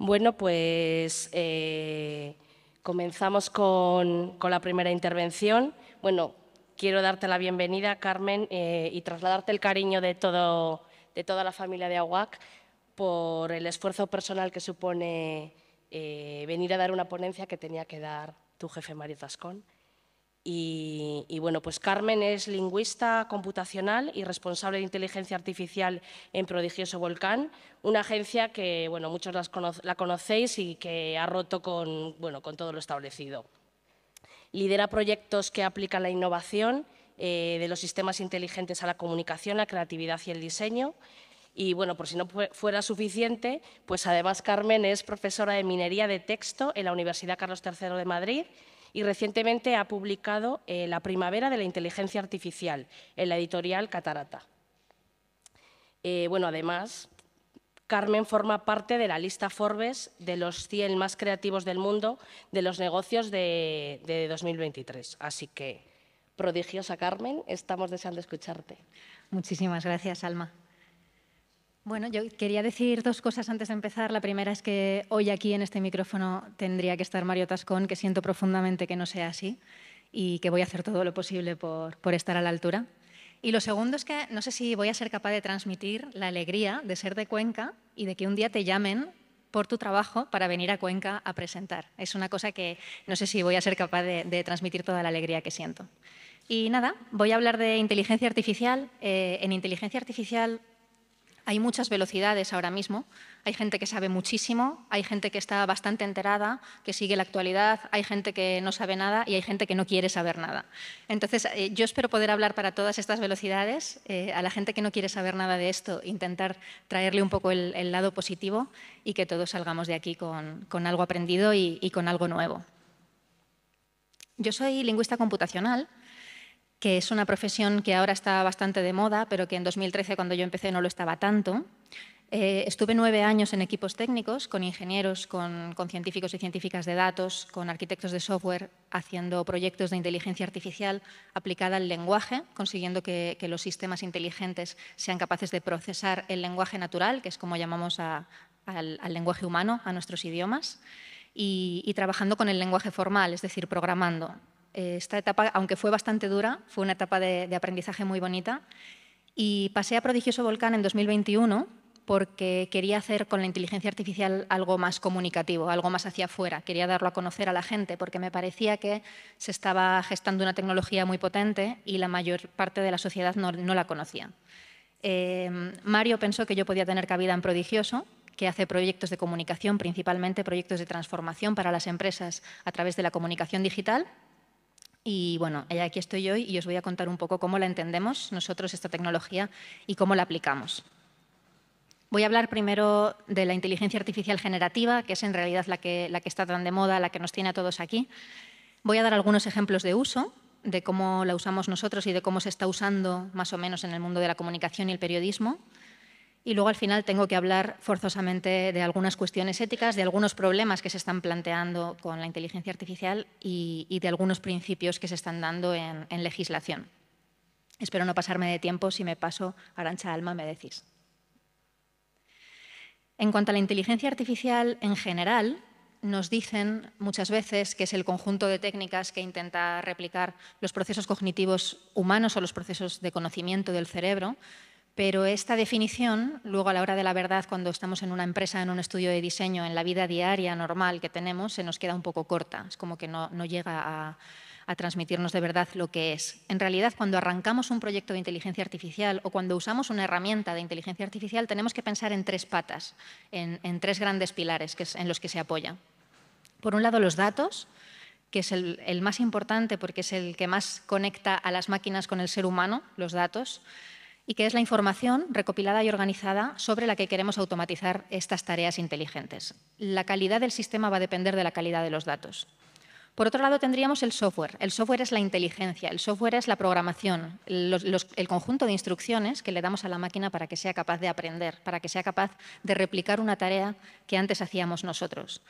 Bueno, pues eh, comenzamos con, la primera intervención. Bueno, quiero darte la bienvenida, Carmen, eh, y trasladarte el cariño de, toda la familia de AWAC por el esfuerzo personal que supone eh, venir a dar una ponencia que tenía que dar tu jefe Mario Tascón. Y, bueno, pues Carmen es lingüista computacional y responsable de inteligencia artificial en Prodigioso Volcán, una agencia que muchos la conocéis y que ha roto con, todo lo establecido. Lidera proyectos que aplican la innovación eh, de los sistemas inteligentes a la comunicación, la creatividad y el diseño. Y bueno, por si no fuera suficiente, pues además Carmen es profesora de minería de texto en la Universidad Carlos III de Madrid y recientemente ha publicado eh, La primavera de la inteligencia artificial en la editorial Catarata. Eh, bueno, además, Carmen forma parte de la lista Forbes de los 100 más creativos del mundo de los negocios de, de 2023. Así que, prodigiosa Carmen, estamos deseando escucharte. Muchísimas gracias, Alma. Bueno, yo quería decir dos cosas antes de empezar. La primera es que hoy aquí en este micrófono tendría que estar Mario Tascón, que siento profundamente que no sea así y que voy a hacer todo lo posible por, estar a la altura. Y lo segundo es que no sé si voy a ser capaz de transmitir la alegría de ser de Cuenca y de que un día te llamen por tu trabajo para venir a Cuenca a presentar. Es una cosa que no sé si voy a ser capaz de, transmitir toda la alegría que siento. Y nada, voy a hablar de inteligencia artificial. Eh, en inteligencia artificial hay muchas velocidades ahora mismo. Hay gente que sabe muchísimo, hay gente que está bastante enterada, que sigue la actualidad, hay gente que no sabe nada y hay gente que no quiere saber nada. Entonces, eh, yo espero poder hablar para todas estas velocidades, eh, a la gente que no quiere saber nada de esto, intentar traerle un poco el, lado positivo y que todos salgamos de aquí con, algo aprendido y con algo nuevo. Yo soy lingüista computacional que es una profesión que ahora está bastante de moda, pero que en 2013, cuando yo empecé, no lo estaba tanto. Eh, estuve nueve años en equipos técnicos, con ingenieros, con, científicos y científicas de datos, con arquitectos de software, haciendo proyectos de inteligencia artificial aplicada al lenguaje, consiguiendo que, los sistemas inteligentes sean capaces de procesar el lenguaje natural, que es como llamamos al, lenguaje humano, a nuestros idiomas, y trabajando con el lenguaje formal, es decir, programando. Eh, esta etapa, aunque fue bastante dura, fue una etapa de, aprendizaje muy bonita. Y pasé a Prodigioso Volcán en 2021 porque quería hacer con la inteligencia artificial algo más comunicativo, algo más hacia afuera. Quería darlo a conocer a la gente porque me parecía que se estaba gestando una tecnología muy potente y la mayor parte de la sociedad no, la conocía. Eh, Mario pensó que yo podía tener cabida en Prodigioso, que hace proyectos de comunicación, principalmente proyectos de transformación para las empresas a través de la comunicación digital y bueno, eh, aquí estoy hoy y os voy a contar un poco cómo la entendemos nosotros esta tecnología y cómo la aplicamos. Voy a hablar primero de la inteligencia artificial generativa, que es en realidad la que está tan de moda, la que nos tiene a todos aquí. Voy a dar algunos ejemplos de uso, de cómo la usamos nosotros y de cómo se está usando más o menos en el mundo de la comunicación y el periodismo y luego al final tengo que hablar forzosamente de algunas cuestiones éticas, de algunos problemas que se están planteando con la inteligencia artificial y, de algunos principios que se están dando en, en, legislación. Espero no pasarme de tiempo, si me paso, Arancha Alma, me decís. En cuanto a la inteligencia artificial en general, nos dicen muchas veces que es el conjunto de técnicas que intenta replicar los procesos cognitivos humanos o los procesos de conocimiento del cerebro, pero esta definición, luego a la hora de la verdad, cuando estamos en una empresa, en un estudio de diseño, en la vida diaria normal que tenemos, se nos queda un poco corta. Es como que no, llega a, transmitirnos de verdad lo que es. En realidad, cuando arrancamos un proyecto de inteligencia artificial o cuando usamos una herramienta de inteligencia artificial, tenemos que pensar en tres patas, en, tres grandes pilares en los que se apoya. Por un lado, los datos, que es el más importante porque es el que más conecta a las máquinas con el ser humano, los datos y que es la información recopilada y organizada sobre la que queremos automatizar estas tareas inteligentes. La calidad del sistema va a depender de la calidad de los datos. Por otro lado, tendríamos el software. El software es la inteligencia, el software es la programación, el conjunto de instrucciones que le damos a la máquina para que sea capaz de aprender, para que sea capaz de replicar una tarea que antes hacíamos nosotros.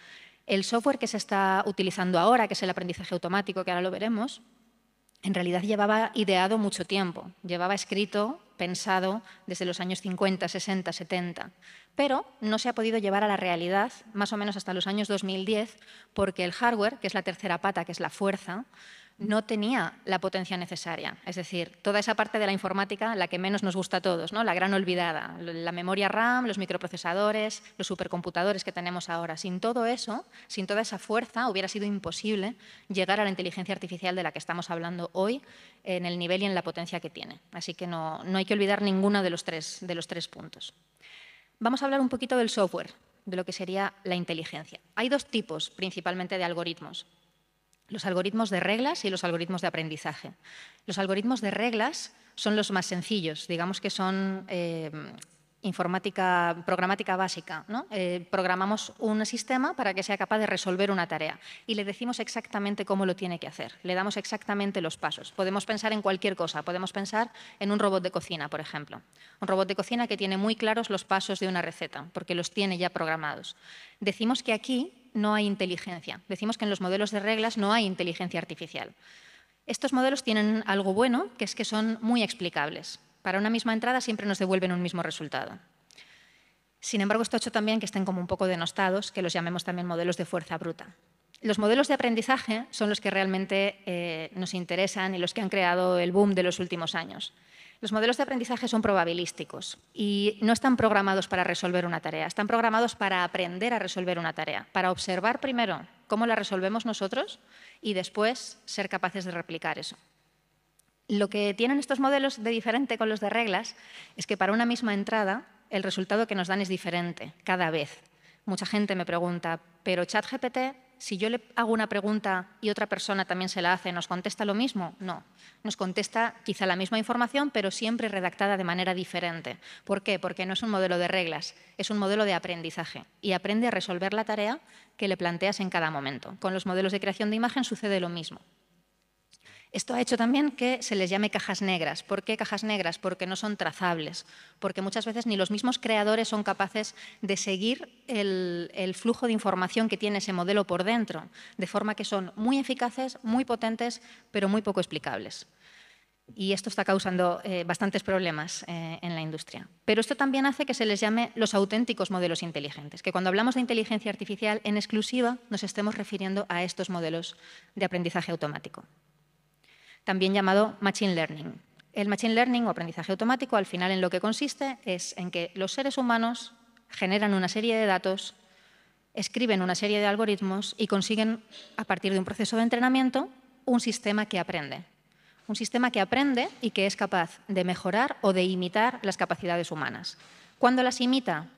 El software que se está utilizando ahora, que es el aprendizaje automático, que ahora lo veremos, en realidad llevaba ideado mucho tiempo, llevaba escrito, pensado desde los años 50, 60, 70, pero no se ha podido llevar a la realidad más o menos hasta los años 2010 porque el hardware, que es la tercera pata, que es la fuerza, no tenía la potencia necesaria. Es decir, toda esa parte de la informática, la que menos nos gusta a todos, la gran olvidada, la memoria RAM, los microprocesadores, los supercomputadores que tenemos ahora. Sin todo eso, sin toda esa fuerza, hubiera sido imposible llegar a la inteligencia artificial de la que estamos hablando hoy en el nivel y en la potencia que tiene. Así que no, hay que olvidar ninguno de los tres puntos. Vamos a hablar un poquito del software, de lo que sería la inteligencia. Hay dos tipos principalmente de algoritmos los algoritmos de reglas y los algoritmos de aprendizaje. Los algoritmos de reglas son los más sencillos, digamos que son eh, informática, programática básica. Eh, programamos un sistema para que sea capaz de resolver una tarea y le decimos exactamente cómo lo tiene que hacer, le damos exactamente los pasos. Podemos pensar en cualquier cosa, podemos pensar en un robot de cocina, por ejemplo. Un robot de cocina que tiene muy claros los pasos de una receta, porque los tiene ya programados. Decimos que aquí no hay inteligencia. Decimos que en los modelos de reglas no hay inteligencia artificial. Estos modelos tienen algo bueno, que es que son muy explicables. Para una misma entrada siempre nos devuelven un mismo resultado. Sin embargo, esto ha hecho también que estén como un poco denostados, que los llamemos también modelos de fuerza bruta. Los modelos de aprendizaje son los que realmente eh, nos interesan y los que han creado el boom de los últimos años. Los modelos de aprendizaje son probabilísticos y no están programados para resolver una tarea, están programados para aprender a resolver una tarea, para observar primero cómo la resolvemos nosotros y después ser capaces de replicar eso. Lo que tienen estos modelos de diferente con los de reglas es que para una misma entrada el resultado que nos dan es diferente cada vez. Mucha gente me pregunta, pero ChatGPT si yo le hago una pregunta y otra persona también se la hace, ¿nos contesta lo mismo? No, nos contesta quizá la misma información, pero siempre redactada de manera diferente. ¿Por qué? Porque no es un modelo de reglas, es un modelo de aprendizaje y aprende a resolver la tarea que le planteas en cada momento. Con los modelos de creación de imagen sucede lo mismo. Esto ha hecho también que se les llame cajas negras. ¿Por qué cajas negras? Porque no son trazables, porque muchas veces ni los mismos creadores son capaces de seguir el, flujo de información que tiene ese modelo por dentro, de forma que son muy eficaces, muy potentes, pero muy poco explicables. Y esto está causando eh, bastantes problemas eh, en la industria. Pero esto también hace que se les llame los auténticos modelos inteligentes, que cuando hablamos de inteligencia artificial en exclusiva nos estemos refiriendo a estos modelos de aprendizaje automático también llamado Machine Learning. El Machine Learning o aprendizaje automático al final en lo que consiste es en que los seres humanos generan una serie de datos, escriben una serie de algoritmos y consiguen, a partir de un proceso de entrenamiento, un sistema que aprende. Un sistema que aprende y que es capaz de mejorar o de imitar las capacidades humanas. Cuando las imita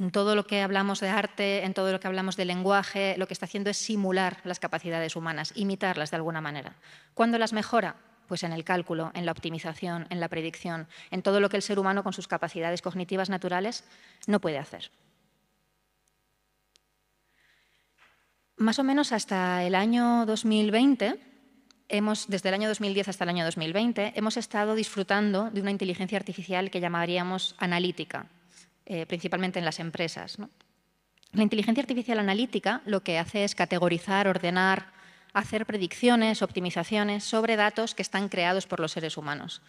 en todo lo que hablamos de arte, en todo lo que hablamos de lenguaje, lo que está haciendo es simular las capacidades humanas, imitarlas de alguna manera. ¿Cuándo las mejora? Pues en el cálculo, en la optimización, en la predicción, en todo lo que el ser humano con sus capacidades cognitivas naturales no puede hacer. Más o menos hasta el año 2020, hemos, desde el año 2010 hasta el año 2020, hemos estado disfrutando de una inteligencia artificial que llamaríamos analítica, eh, principalmente en las empresas. La inteligencia artificial analítica lo que hace es categorizar, ordenar, hacer predicciones, optimizaciones sobre datos que están creados por los seres humanos.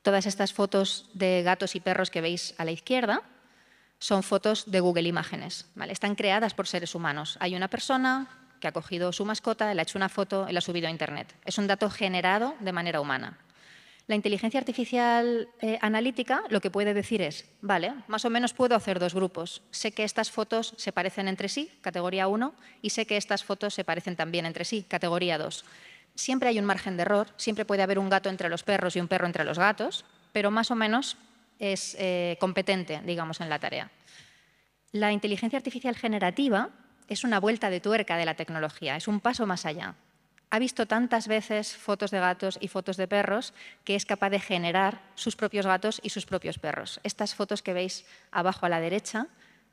Todas estas fotos de gatos y perros que veis a la izquierda son fotos de Google Imágenes. ¿vale? Están creadas por seres humanos. Hay una persona que ha cogido su mascota, le ha hecho una foto y la ha subido a Internet. Es un dato generado de manera humana. La inteligencia artificial eh, analítica lo que puede decir es, vale, más o menos puedo hacer dos grupos. Sé que estas fotos se parecen entre sí, categoría 1, y sé que estas fotos se parecen también entre sí, categoría 2. Siempre hay un margen de error, siempre puede haber un gato entre los perros y un perro entre los gatos, pero más o menos es eh, competente, digamos, en la tarea. La inteligencia artificial generativa es una vuelta de tuerca de la tecnología, es un paso más allá ha visto tantas veces fotos de gatos y fotos de perros que es capaz de generar sus propios gatos y sus propios perros. Estas fotos que veis abajo a la derecha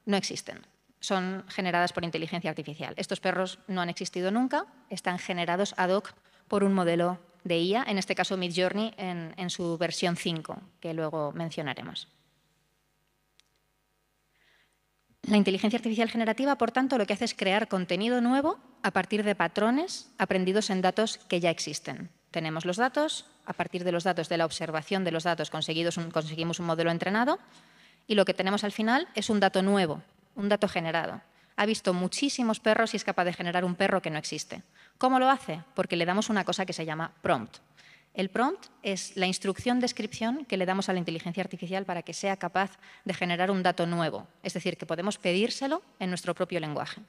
no existen, son generadas por inteligencia artificial. Estos perros no han existido nunca, están generados ad hoc por un modelo de IA, en este caso Midjourney en, en su versión 5, que luego mencionaremos. La inteligencia artificial generativa, por tanto, lo que hace es crear contenido nuevo a partir de patrones aprendidos en datos que ya existen. Tenemos los datos, a partir de los datos, de la observación de los datos, conseguidos conseguimos un modelo entrenado y lo que tenemos al final es un dato nuevo, un dato generado. Ha visto muchísimos perros y es capaz de generar un perro que no existe. ¿Cómo lo hace? Porque le damos una cosa que se llama prompt. El prompt es la instrucción descripción que le damos a la inteligencia artificial para que sea capaz de generar un dato nuevo, es decir, que podemos pedírselo en nuestro propio lenguaje.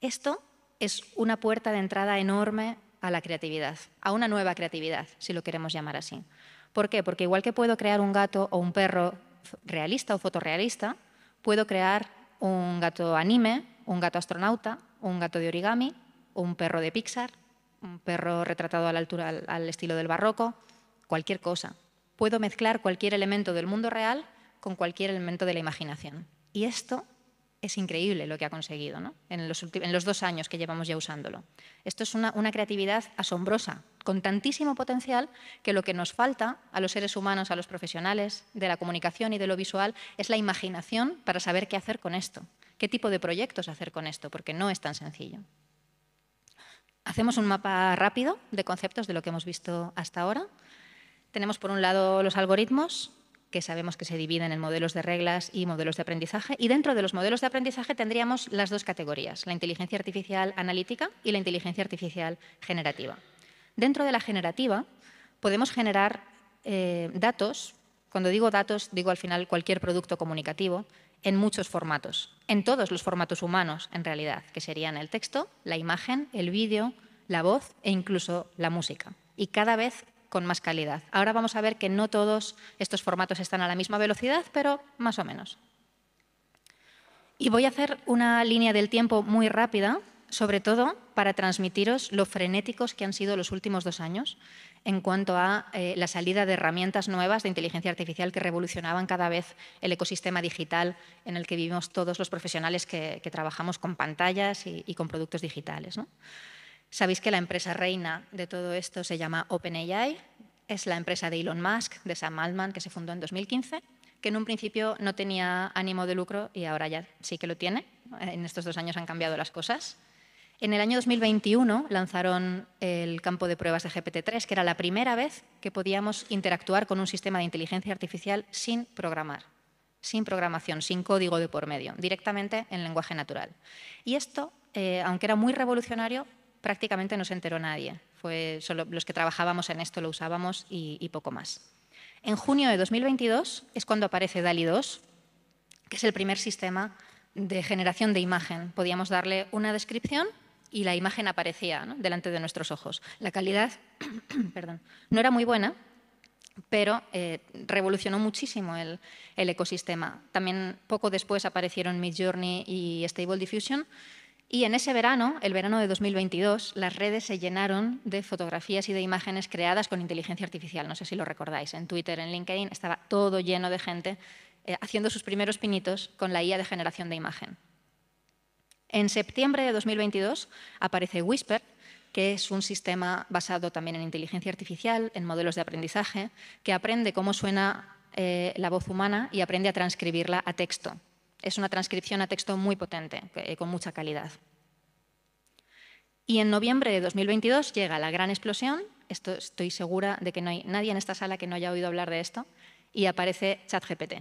Esto es una puerta de entrada enorme a la creatividad, a una nueva creatividad, si lo queremos llamar así. ¿Por qué? Porque igual que puedo crear un gato o un perro realista o fotorrealista, puedo crear un gato anime, un gato astronauta, un gato de origami, un perro de Pixar, un perro retratado a la altura, al, estilo del barroco, cualquier cosa. Puedo mezclar cualquier elemento del mundo real con cualquier elemento de la imaginación. Y esto es increíble lo que ha conseguido en, los dos años que llevamos ya usándolo. Esto es una, creatividad asombrosa, con tantísimo potencial que lo que nos falta a los seres humanos, a los profesionales de la comunicación y de lo visual, es la imaginación para saber qué hacer con esto, qué tipo de proyectos hacer con esto, porque no es tan sencillo. Hacemos un mapa rápido de conceptos de lo que hemos visto hasta ahora. Tenemos por un lado los algoritmos, que sabemos que se dividen en modelos de reglas y modelos de aprendizaje. Y dentro de los modelos de aprendizaje tendríamos las dos categorías, la inteligencia artificial analítica y la inteligencia artificial generativa. Dentro de la generativa podemos generar eh, datos, cuando digo datos digo al final cualquier producto comunicativo, en muchos formatos, en todos los formatos humanos en realidad, que serían el texto, la imagen, el vídeo, la voz e incluso la música. Y cada vez con más calidad. Ahora vamos a ver que no todos estos formatos están a la misma velocidad, pero más o menos. Y voy a hacer una línea del tiempo muy rápida sobre todo para transmitiros lo frenéticos que han sido los últimos dos años en cuanto a eh, la salida de herramientas nuevas de inteligencia artificial que revolucionaban cada vez el ecosistema digital en el que vivimos todos los profesionales que, trabajamos con pantallas y, con productos digitales. Sabéis que la empresa reina de todo esto se llama OpenAI, es la empresa de Elon Musk, de Sam Altman, que se fundó en 2015 que en un principio no tenía ánimo de lucro y ahora ya sí que lo tiene. En estos dos años han cambiado las cosas. En el año 2021 lanzaron el campo de pruebas de GPT-3, que era la primera vez que podíamos interactuar con un sistema de inteligencia artificial sin programar, sin programación, sin código de por medio, directamente en lenguaje natural. Y esto, eh, aunque era muy revolucionario, prácticamente no se enteró nadie. Fue solo los que trabajábamos en esto lo usábamos y, y poco más. En junio de 2022 es cuando aparece DALI 2, que es el primer sistema de generación de imagen. Podíamos darle una descripción y la imagen aparecía delante de nuestros ojos. La calidad no era muy buena, pero eh, revolucionó muchísimo el, ecosistema. También poco después aparecieron Midjourney y Stable Diffusion. Y en ese verano, el verano de 2022, las redes se llenaron de fotografías y de imágenes creadas con inteligencia artificial. No sé si lo recordáis. En Twitter, en LinkedIn, estaba todo lleno de gente eh, haciendo sus primeros pinitos con la IA de generación de imagen. En septiembre de 2022 aparece Whisper, que es un sistema basado también en inteligencia artificial, en modelos de aprendizaje, que aprende cómo suena eh, la voz humana y aprende a transcribirla a texto. Es una transcripción a texto muy potente, eh, con mucha calidad. Y en noviembre de 2022 llega la gran explosión, estoy segura de que no hay nadie en esta sala que no haya oído hablar de esto, y aparece ChatGPT.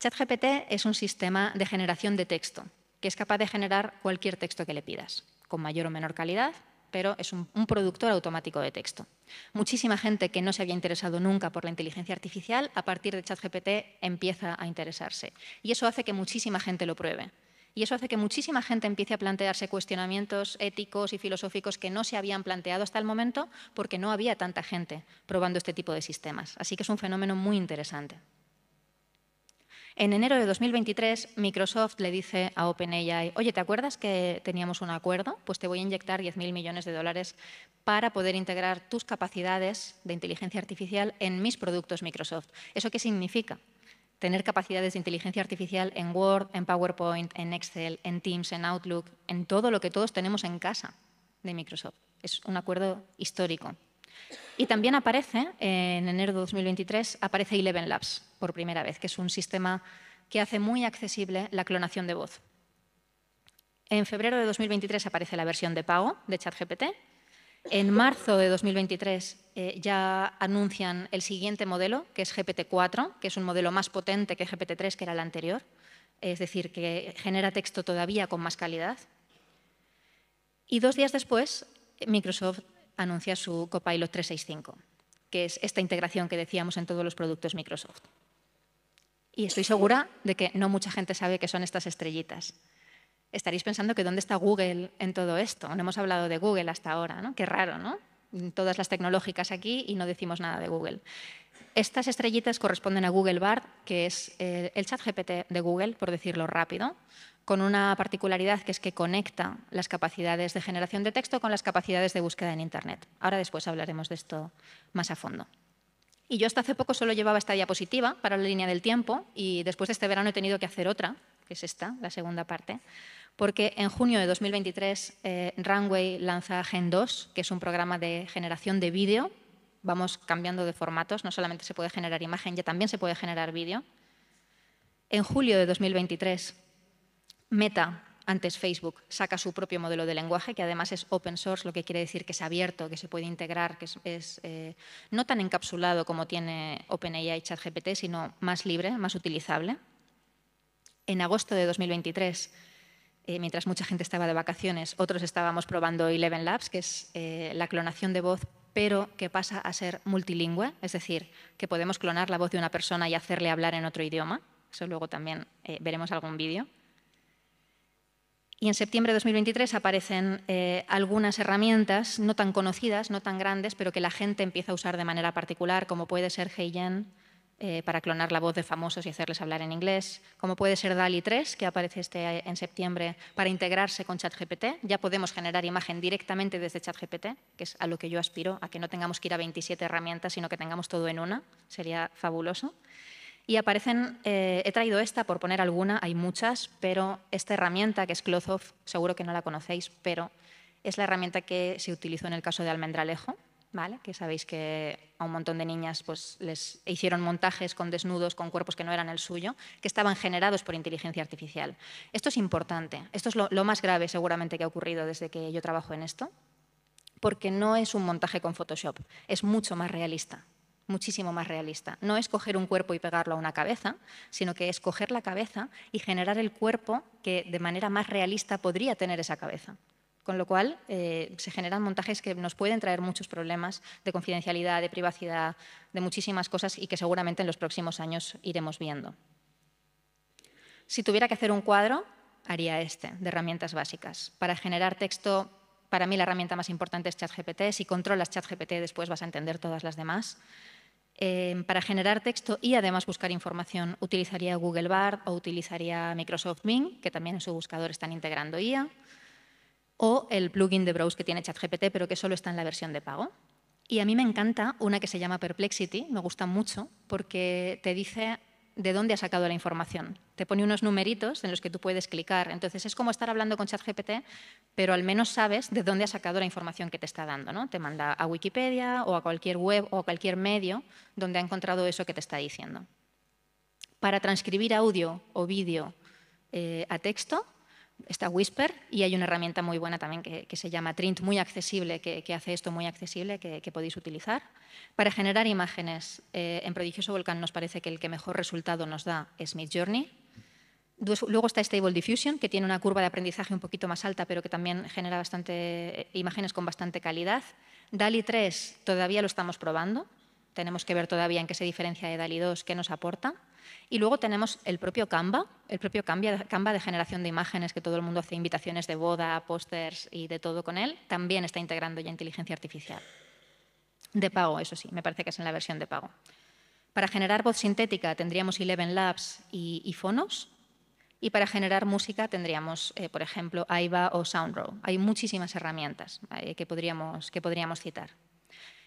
ChatGPT es un sistema de generación de texto, que es capaz de generar cualquier texto que le pidas, con mayor o menor calidad, pero es un, productor automático de texto. Muchísima gente que no se había interesado nunca por la inteligencia artificial, a partir de ChatGPT empieza a interesarse. Y eso hace que muchísima gente lo pruebe. Y eso hace que muchísima gente empiece a plantearse cuestionamientos éticos y filosóficos que no se habían planteado hasta el momento porque no había tanta gente probando este tipo de sistemas. Así que es un fenómeno muy interesante. En enero de 2023, Microsoft le dice a OpenAI, oye, ¿te acuerdas que teníamos un acuerdo? Pues te voy a inyectar 10.000 millones de dólares para poder integrar tus capacidades de inteligencia artificial en mis productos Microsoft. ¿Eso qué significa? tener capacidades de inteligencia artificial en Word, en PowerPoint, en Excel, en Teams, en Outlook, en todo lo que todos tenemos en casa de Microsoft. Es un acuerdo histórico. Y también aparece, en enero de 2023, aparece Eleven Labs por primera vez, que es un sistema que hace muy accesible la clonación de voz. En febrero de 2023 aparece la versión de pago de ChatGPT. En marzo de 2023 eh, ya anuncian el siguiente modelo, que es GPT-4, que es un modelo más potente que GPT-3, que era el anterior. Es decir, que genera texto todavía con más calidad. Y dos días después, Microsoft anuncia su Copilot 365, que es esta integración que decíamos en todos los productos Microsoft. Y estoy segura de que no mucha gente sabe qué son estas estrellitas. Estaréis pensando que dónde está Google en todo esto. No hemos hablado de Google hasta ahora, ¿no? Qué raro, ¿no? Todas las tecnológicas aquí y no decimos nada de Google. Estas estrellitas corresponden a Google Bard, que es eh, el chat GPT de Google, por decirlo rápido, con una particularidad que es que conecta las capacidades de generación de texto con las capacidades de búsqueda en Internet. Ahora después hablaremos de esto más a fondo. Y yo hasta hace poco solo llevaba esta diapositiva para la línea del tiempo y después de este verano he tenido que hacer otra, que es esta, la segunda parte, porque en junio de 2023 eh, Runway lanza Gen 2, que es un programa de generación de vídeo vamos cambiando de formatos, no solamente se puede generar imagen, ya también se puede generar vídeo. En julio de 2023, Meta, antes Facebook, saca su propio modelo de lenguaje, que además es open source, lo que quiere decir que es abierto, que se puede integrar, que es, eh, no tan encapsulado como tiene OpenAI y ChatGPT, sino más libre, más utilizable. En agosto de 2023, eh, mientras mucha gente estaba de vacaciones, otros estábamos probando Eleven Labs, que es eh, la clonación de voz pero que pasa a ser multilingüe, es decir, que podemos clonar la voz de una persona y hacerle hablar en otro idioma. Eso luego también eh, veremos algún vídeo. Y en septiembre de 2023 aparecen eh, algunas herramientas no tan conocidas, no tan grandes, pero que la gente empieza a usar de manera particular, como puede ser HeyGen. Eh, para clonar la voz de famosos y hacerles hablar en inglés, como puede ser DALI 3, que aparece este en septiembre, para integrarse con ChatGPT. Ya podemos generar imagen directamente desde ChatGPT, que es a lo que yo aspiro, a que no tengamos que ir a 27 herramientas, sino que tengamos todo en una. Sería fabuloso. Y aparecen, eh, he traído esta por poner alguna, hay muchas, pero esta herramienta que es Clothoff, seguro que no la conocéis, pero es la herramienta que se utilizó en el caso de Almendralejo, ¿Vale? que sabéis que a un montón de niñas pues, les hicieron montajes con desnudos, con cuerpos que no eran el suyo, que estaban generados por inteligencia artificial. Esto es importante, esto es lo, lo más grave seguramente que ha ocurrido desde que yo trabajo en esto, porque no es un montaje con Photoshop, es mucho más realista muchísimo más realista. No es coger un cuerpo y pegarlo a una cabeza, sino que es coger la cabeza y generar el cuerpo que de manera más realista podría tener esa cabeza. Con lo cual, eh, se generan montajes que nos pueden traer muchos problemas de confidencialidad, de privacidad, de muchísimas cosas y que seguramente en los próximos años iremos viendo. Si tuviera que hacer un cuadro, haría este, de herramientas básicas. Para generar texto, para mí la herramienta más importante es ChatGPT. Si controlas ChatGPT, después vas a entender todas las demás. Eh, para generar texto y además buscar información, utilizaría Google Bard o utilizaría Microsoft Bing, que también en su buscador están integrando IA o el plugin de Browse que tiene ChatGPT, pero que solo está en la versión de pago. Y a mí me encanta una que se llama Perplexity, me gusta mucho, porque te dice de dónde ha sacado la información. Te pone unos numeritos en los que tú puedes clicar. Entonces es como estar hablando con ChatGPT, pero al menos sabes de dónde ha sacado la información que te está dando. ¿no? Te manda a Wikipedia o a cualquier web o a cualquier medio donde ha encontrado eso que te está diciendo. Para transcribir audio o vídeo eh, a texto, está Whisper y hay una herramienta muy buena también que, se llama Trint, muy accesible, que, hace esto muy accesible, que, podéis utilizar. Para generar imágenes, eh, en Prodigioso Volcán nos parece que el que mejor resultado nos da es Midjourney. Luego está Stable Diffusion, que tiene una curva de aprendizaje un poquito más alta, pero que también genera eh, imágenes con bastante calidad. DALI 3 todavía lo estamos probando. Tenemos que ver todavía en qué se diferencia de DALI 2, qué nos aporta. Y luego tenemos el propio Canva, el propio Canva de generación de imágenes, que todo el mundo hace invitaciones de boda, pósters y de todo con él, también está integrando ya inteligencia artificial. De pago, eso sí, me parece que es en la versión de pago. Para generar voz sintética tendríamos Eleven Labs y, y y para generar música tendríamos, eh, por ejemplo, Aiva o SoundRow. Hay muchísimas herramientas eh, que, podríamos, que podríamos citar.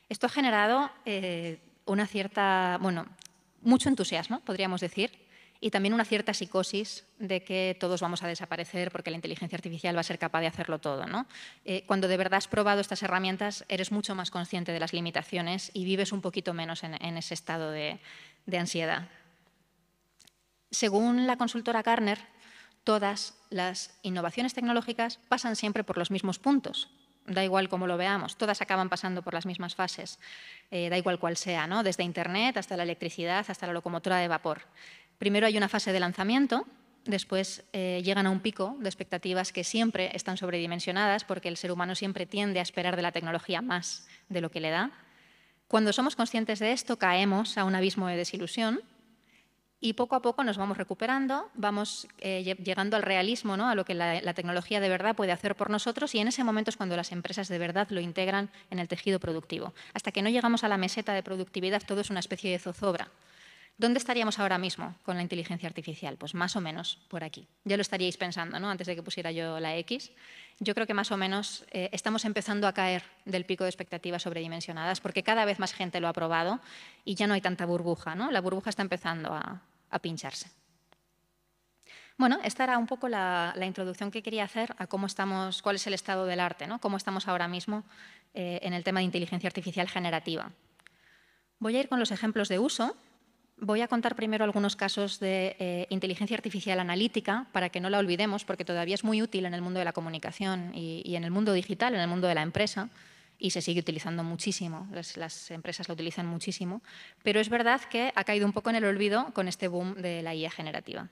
Esto ha generado eh, una cierta, bueno, mucho entusiasmo, podríamos decir, y también una cierta psicosis de que todos vamos a desaparecer porque la inteligencia artificial va a ser capaz de hacerlo todo. Eh, cuando de verdad has probado estas herramientas, eres mucho más consciente de las limitaciones y vives un poquito menos en, ese estado de, ansiedad. Según la consultora Garner, todas las innovaciones tecnológicas pasan siempre por los mismos puntos, da igual cómo lo veamos, todas acaban pasando por las mismas fases, eh, da igual cuál sea, ¿no? desde Internet hasta la electricidad, hasta la locomotora de vapor. Primero hay una fase de lanzamiento, después eh, llegan a un pico de expectativas que siempre están sobredimensionadas porque el ser humano siempre tiende a esperar de la tecnología más de lo que le da. Cuando somos conscientes de esto, caemos a un abismo de desilusión y poco a poco nos vamos recuperando, vamos eh, llegando al realismo, ¿no? a lo que la, tecnología de verdad puede hacer por nosotros y en ese momento es cuando las empresas de verdad lo integran en el tejido productivo. Hasta que no llegamos a la meseta de productividad, todo es una especie de zozobra. ¿Dónde estaríamos ahora mismo con la inteligencia artificial? Pues más o menos por aquí. Ya lo estaríais pensando, ¿no? Antes de que pusiera yo la X. Yo creo que más o menos eh, estamos empezando a caer del pico de expectativas sobredimensionadas porque cada vez más gente lo ha probado y ya no hay tanta burbuja, ¿no? La burbuja está empezando a, a pincharse. Bueno, esta era un poco la, introducción que quería hacer a cómo estamos, cuál es el estado del arte, cómo estamos ahora mismo eh, en el tema de inteligencia artificial generativa. Voy a ir con los ejemplos de uso. Voy a contar primero algunos casos de eh, inteligencia artificial analítica para que no la olvidemos, porque todavía es muy útil en el mundo de la comunicación y en el mundo digital, en el mundo de la empresa y se sigue utilizando muchísimo, las, empresas lo utilizan muchísimo, pero es verdad que ha caído un poco en el olvido con este boom de la IA generativa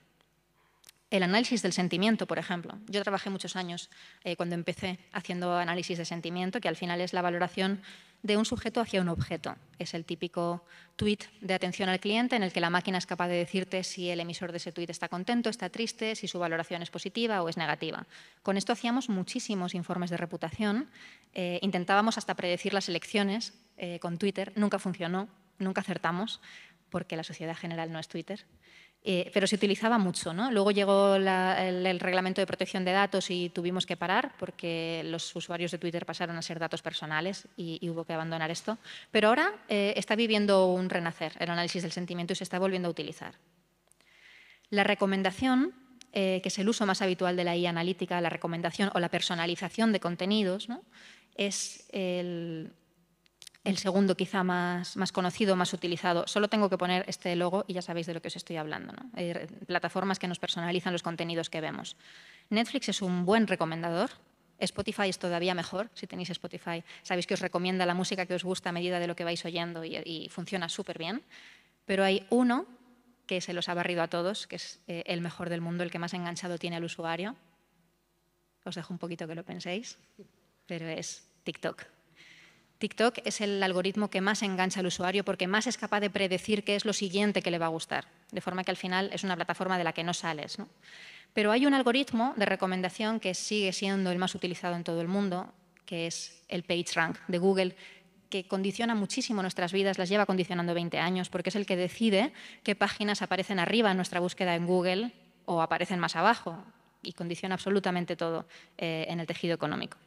el análisis del sentimiento, por ejemplo. Yo trabajé muchos años eh, cuando empecé haciendo análisis de sentimiento, que al final es la valoración de un sujeto hacia un objeto. Es el típico tweet de atención al cliente en el que la máquina es capaz de decirte si el emisor de ese tweet está contento, está triste, si su valoración es positiva o es negativa. Con esto hacíamos muchísimos informes de reputación, eh, intentábamos hasta predecir las elecciones eh, con Twitter, nunca funcionó, nunca acertamos, porque la sociedad general no es Twitter. Eh, pero se utilizaba mucho. ¿no? Luego llegó el, reglamento de protección de datos y tuvimos que parar porque los usuarios de Twitter pasaron a ser datos personales y, hubo que abandonar esto. Pero ahora eh, está viviendo un renacer el análisis del sentimiento y se está volviendo a utilizar. La recomendación, eh, que es el uso más habitual de la IA analítica, la recomendación o la personalización de contenidos, es el, el segundo quizá más, más, conocido, más utilizado. Solo tengo que poner este logo y ya sabéis de lo que os estoy hablando. Eh, plataformas que nos personalizan los contenidos que vemos. Netflix es un buen recomendador. Spotify es todavía mejor, si tenéis Spotify. Sabéis que os recomienda la música que os gusta a medida de lo que vais oyendo y, funciona súper bien. Pero hay uno que se los ha barrido a todos, que es eh, el mejor del mundo, el que más enganchado tiene al usuario. Os dejo un poquito que lo penséis, pero es TikTok. TikTok es el algoritmo que más engancha al usuario porque más es capaz de predecir qué es lo siguiente que le va a gustar, de forma que al final es una plataforma de la que no sales. Pero hay un algoritmo de recomendación que sigue siendo el más utilizado en todo el mundo, que es el PageRank de Google, que condiciona muchísimo nuestras vidas, las lleva condicionando 20 años, porque es el que decide qué páginas aparecen arriba en nuestra búsqueda en Google o aparecen más abajo y condiciona absolutamente todo eh, en el tejido económico.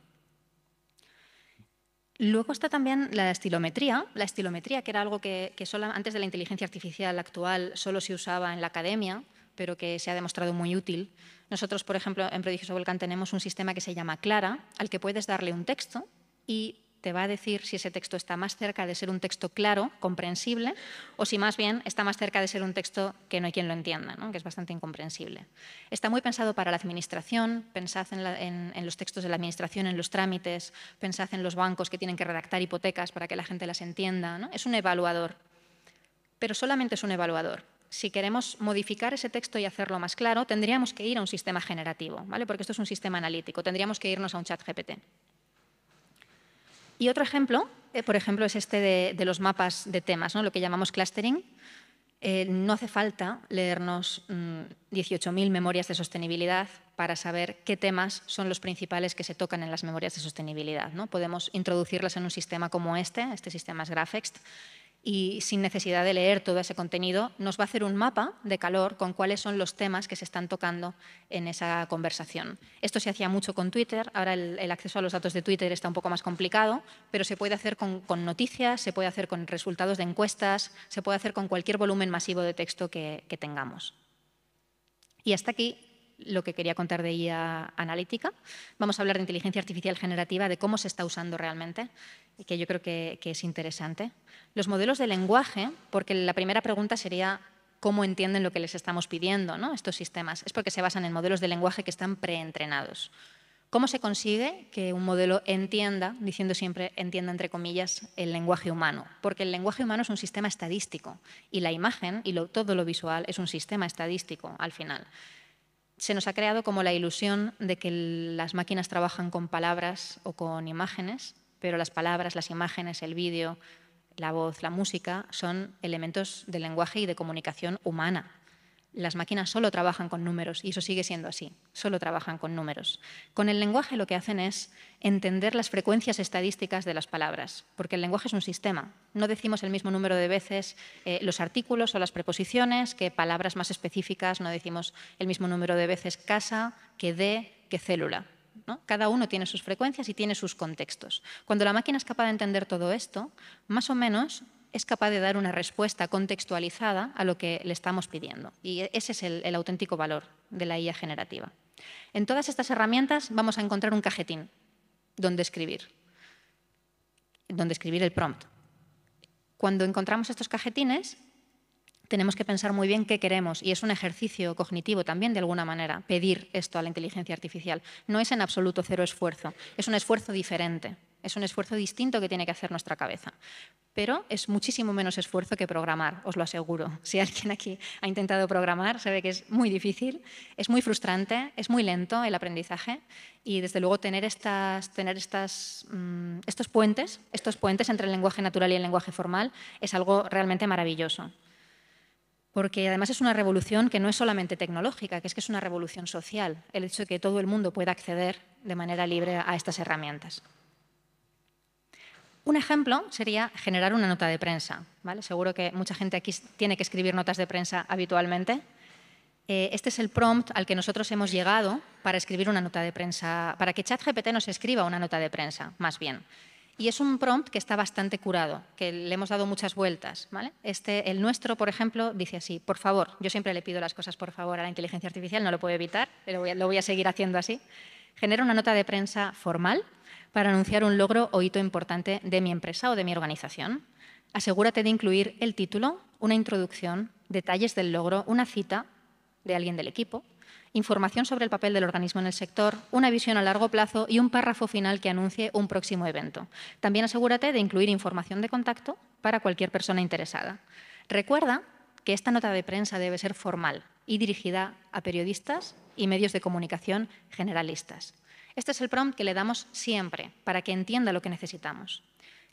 Luego está también la estilometría, la estilometría que era algo que, antes de la inteligencia artificial actual solo se usaba en la academia, pero que se ha demostrado muy útil. Nosotros, por ejemplo, en Prodigioso Volcán tenemos un sistema que se llama Clara, al que puedes darle un texto y te va a decir si ese texto está más cerca de ser un texto claro, comprensible, o si más bien está más cerca de ser un texto que no hay quien lo entienda, que es bastante incomprensible. Está muy pensado para la administración, pensad en, los textos de la administración, en los trámites, pensad en los bancos que tienen que redactar hipotecas para que la gente las entienda. Es un evaluador, pero solamente es un evaluador si queremos modificar ese texto y hacerlo más claro, tendríamos que ir a un sistema generativo, ¿vale? porque esto es un sistema analítico, tendríamos que irnos a un chat GPT. Y otro ejemplo, eh, por ejemplo, es este de, los mapas de temas, ¿no? lo que llamamos clustering. Eh, no hace falta leernos 18.000 mm, memorias de sostenibilidad para saber qué temas son los principales que se tocan en las memorias de sostenibilidad. ¿no? Podemos introducirlas en un sistema como este, este sistema es Graphext, y sin necesidad de leer todo ese contenido, nos va a hacer un mapa de calor con cuáles son los temas que se están tocando en esa conversación. Esto se hacía mucho con Twitter, ahora el, acceso a los datos de Twitter está un poco más complicado, pero se puede hacer con, noticias, se puede hacer con resultados de encuestas, se puede hacer con cualquier volumen masivo de texto que tengamos. Y hasta aquí lo que quería contar de IA analítica. Vamos a hablar de inteligencia artificial generativa, de cómo se está usando realmente, que yo creo que, es interesante. Los modelos de lenguaje, porque la primera pregunta sería cómo entienden lo que les estamos pidiendo ¿no? estos sistemas. Es porque se basan en modelos de lenguaje que están preentrenados. ¿Cómo se consigue que un modelo entienda, diciendo siempre entienda entre comillas, el lenguaje humano? Porque el lenguaje humano es un sistema estadístico y la imagen y todo lo visual es un sistema estadístico al final se nos ha creado como la ilusión de que las máquinas trabajan con palabras o con imágenes, pero las palabras, las imágenes, el vídeo, la voz, la música son elementos de lenguaje y de comunicación humana, las máquinas solo trabajan con números y eso sigue siendo así, solo trabajan con números. Con el lenguaje lo que hacen es entender las frecuencias estadísticas de las palabras, porque el lenguaje es un sistema. No decimos el mismo número de veces eh, los artículos o las preposiciones que palabras más específicas, no decimos el mismo número de veces casa que de que célula. Cada uno tiene sus frecuencias y tiene sus contextos. Cuando la máquina es capaz de entender todo esto, más o menos es capaz de dar una respuesta contextualizada a lo que le estamos pidiendo. Y ese es el, auténtico valor de la IA generativa. En todas estas herramientas vamos a encontrar un cajetín donde escribir, donde escribir el prompt. Cuando encontramos estos cajetines, tenemos que pensar muy bien qué queremos y es un ejercicio cognitivo también de alguna manera pedir esto a la inteligencia artificial. No es en absoluto cero esfuerzo, es un esfuerzo diferente, es un esfuerzo distinto que tiene que hacer nuestra cabeza pero es muchísimo menos esfuerzo que programar, os lo aseguro. Si alguien aquí ha intentado programar, sabe que es muy difícil, es muy frustrante, es muy lento el aprendizaje y desde luego tener, tener mm, estos, puentes, estos puentes entre el lenguaje natural y el lenguaje formal es algo realmente maravilloso. Porque además es una revolución que no es solamente tecnológica, que es que es una revolución social, el hecho de que todo el mundo pueda acceder de manera libre a estas herramientas. Un ejemplo sería generar una nota de prensa. ¿vale? Seguro que mucha gente aquí tiene que escribir notas de prensa habitualmente. Eh, este es el prompt al que nosotros hemos llegado para escribir una nota de prensa, para que ChatGPT nos escriba una nota de prensa, más bien. Y es un prompt que está bastante curado, que le hemos dado muchas vueltas. ¿vale? Este, el nuestro, por ejemplo, dice así, por favor, yo siempre le pido las cosas por favor a la inteligencia artificial, no lo puedo evitar, pero lo voy a seguir haciendo así. Genera una nota de prensa formal para anunciar un logro o hito importante de mi empresa o de mi organización. Asegúrate de incluir el título, una introducción, detalles del logro, una cita de alguien del equipo, información sobre el papel del organismo en el sector, una visión a largo plazo y un párrafo final que anuncie un próximo evento. También asegúrate de incluir información de contacto para cualquier persona interesada. Recuerda que esta nota de prensa debe ser formal y dirigida a periodistas y medios de comunicación generalistas. Este es el prompt que le damos siempre para que entienda lo que necesitamos.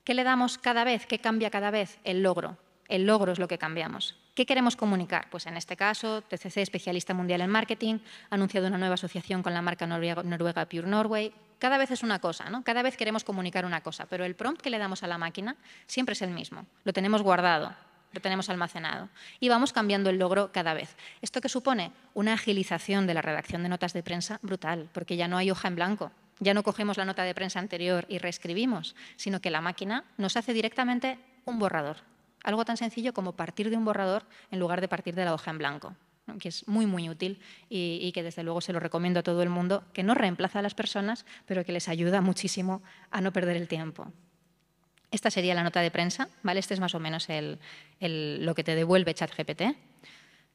¿Qué le damos cada vez? ¿Qué cambia cada vez? El logro. El logro es lo que cambiamos. ¿Qué queremos comunicar? Pues en este caso, TCC, especialista mundial en marketing, ha anunciado una nueva asociación con la marca noruega, Pure Norway. Cada vez es una cosa, ¿no? Cada vez queremos comunicar una cosa, pero el prompt que le damos a la máquina siempre es el mismo. Lo tenemos guardado, lo tenemos almacenado. Y vamos cambiando el logro cada vez. ¿Esto que supone? Una agilización de la redacción de notas de prensa brutal, porque ya no hay hoja en blanco. Ya no cogemos la nota de prensa anterior y reescribimos, sino que la máquina nos hace directamente un borrador. Algo tan sencillo como partir de un borrador en lugar de partir de la hoja en blanco que es muy, muy útil y, y, que desde luego se lo recomiendo a todo el mundo, que no reemplaza a las personas, pero que les ayuda muchísimo a no perder el tiempo. Esta sería la nota de prensa, ¿vale? Este es más o menos lo que te devuelve ChatGPT.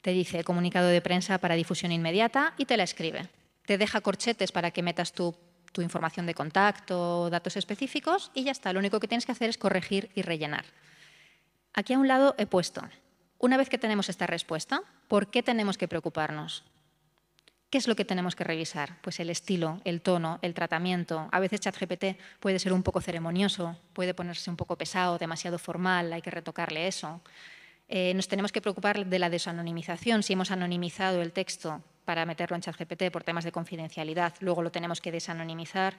Te dice comunicado de prensa para difusión inmediata y te la escribe. Te deja corchetes para que metas tu información de contacto, datos específicos y ya está. Lo único que tienes que hacer es corregir y rellenar. Aquí a un lado he puesto, una vez que tenemos esta respuesta, ¿por qué tenemos que preocuparnos? ¿Qué es lo que tenemos que revisar? Pues el estilo, el tono, el tratamiento. A veces ChatGPT puede ser un poco ceremonioso, puede ponerse un poco pesado, demasiado formal, hay que retocarle eso. Eh, nos tenemos que preocupar de la desanonimización. Si hemos anonimizado el texto para meterlo en ChatGPT por temas de confidencialidad, luego lo tenemos que desanonimizar.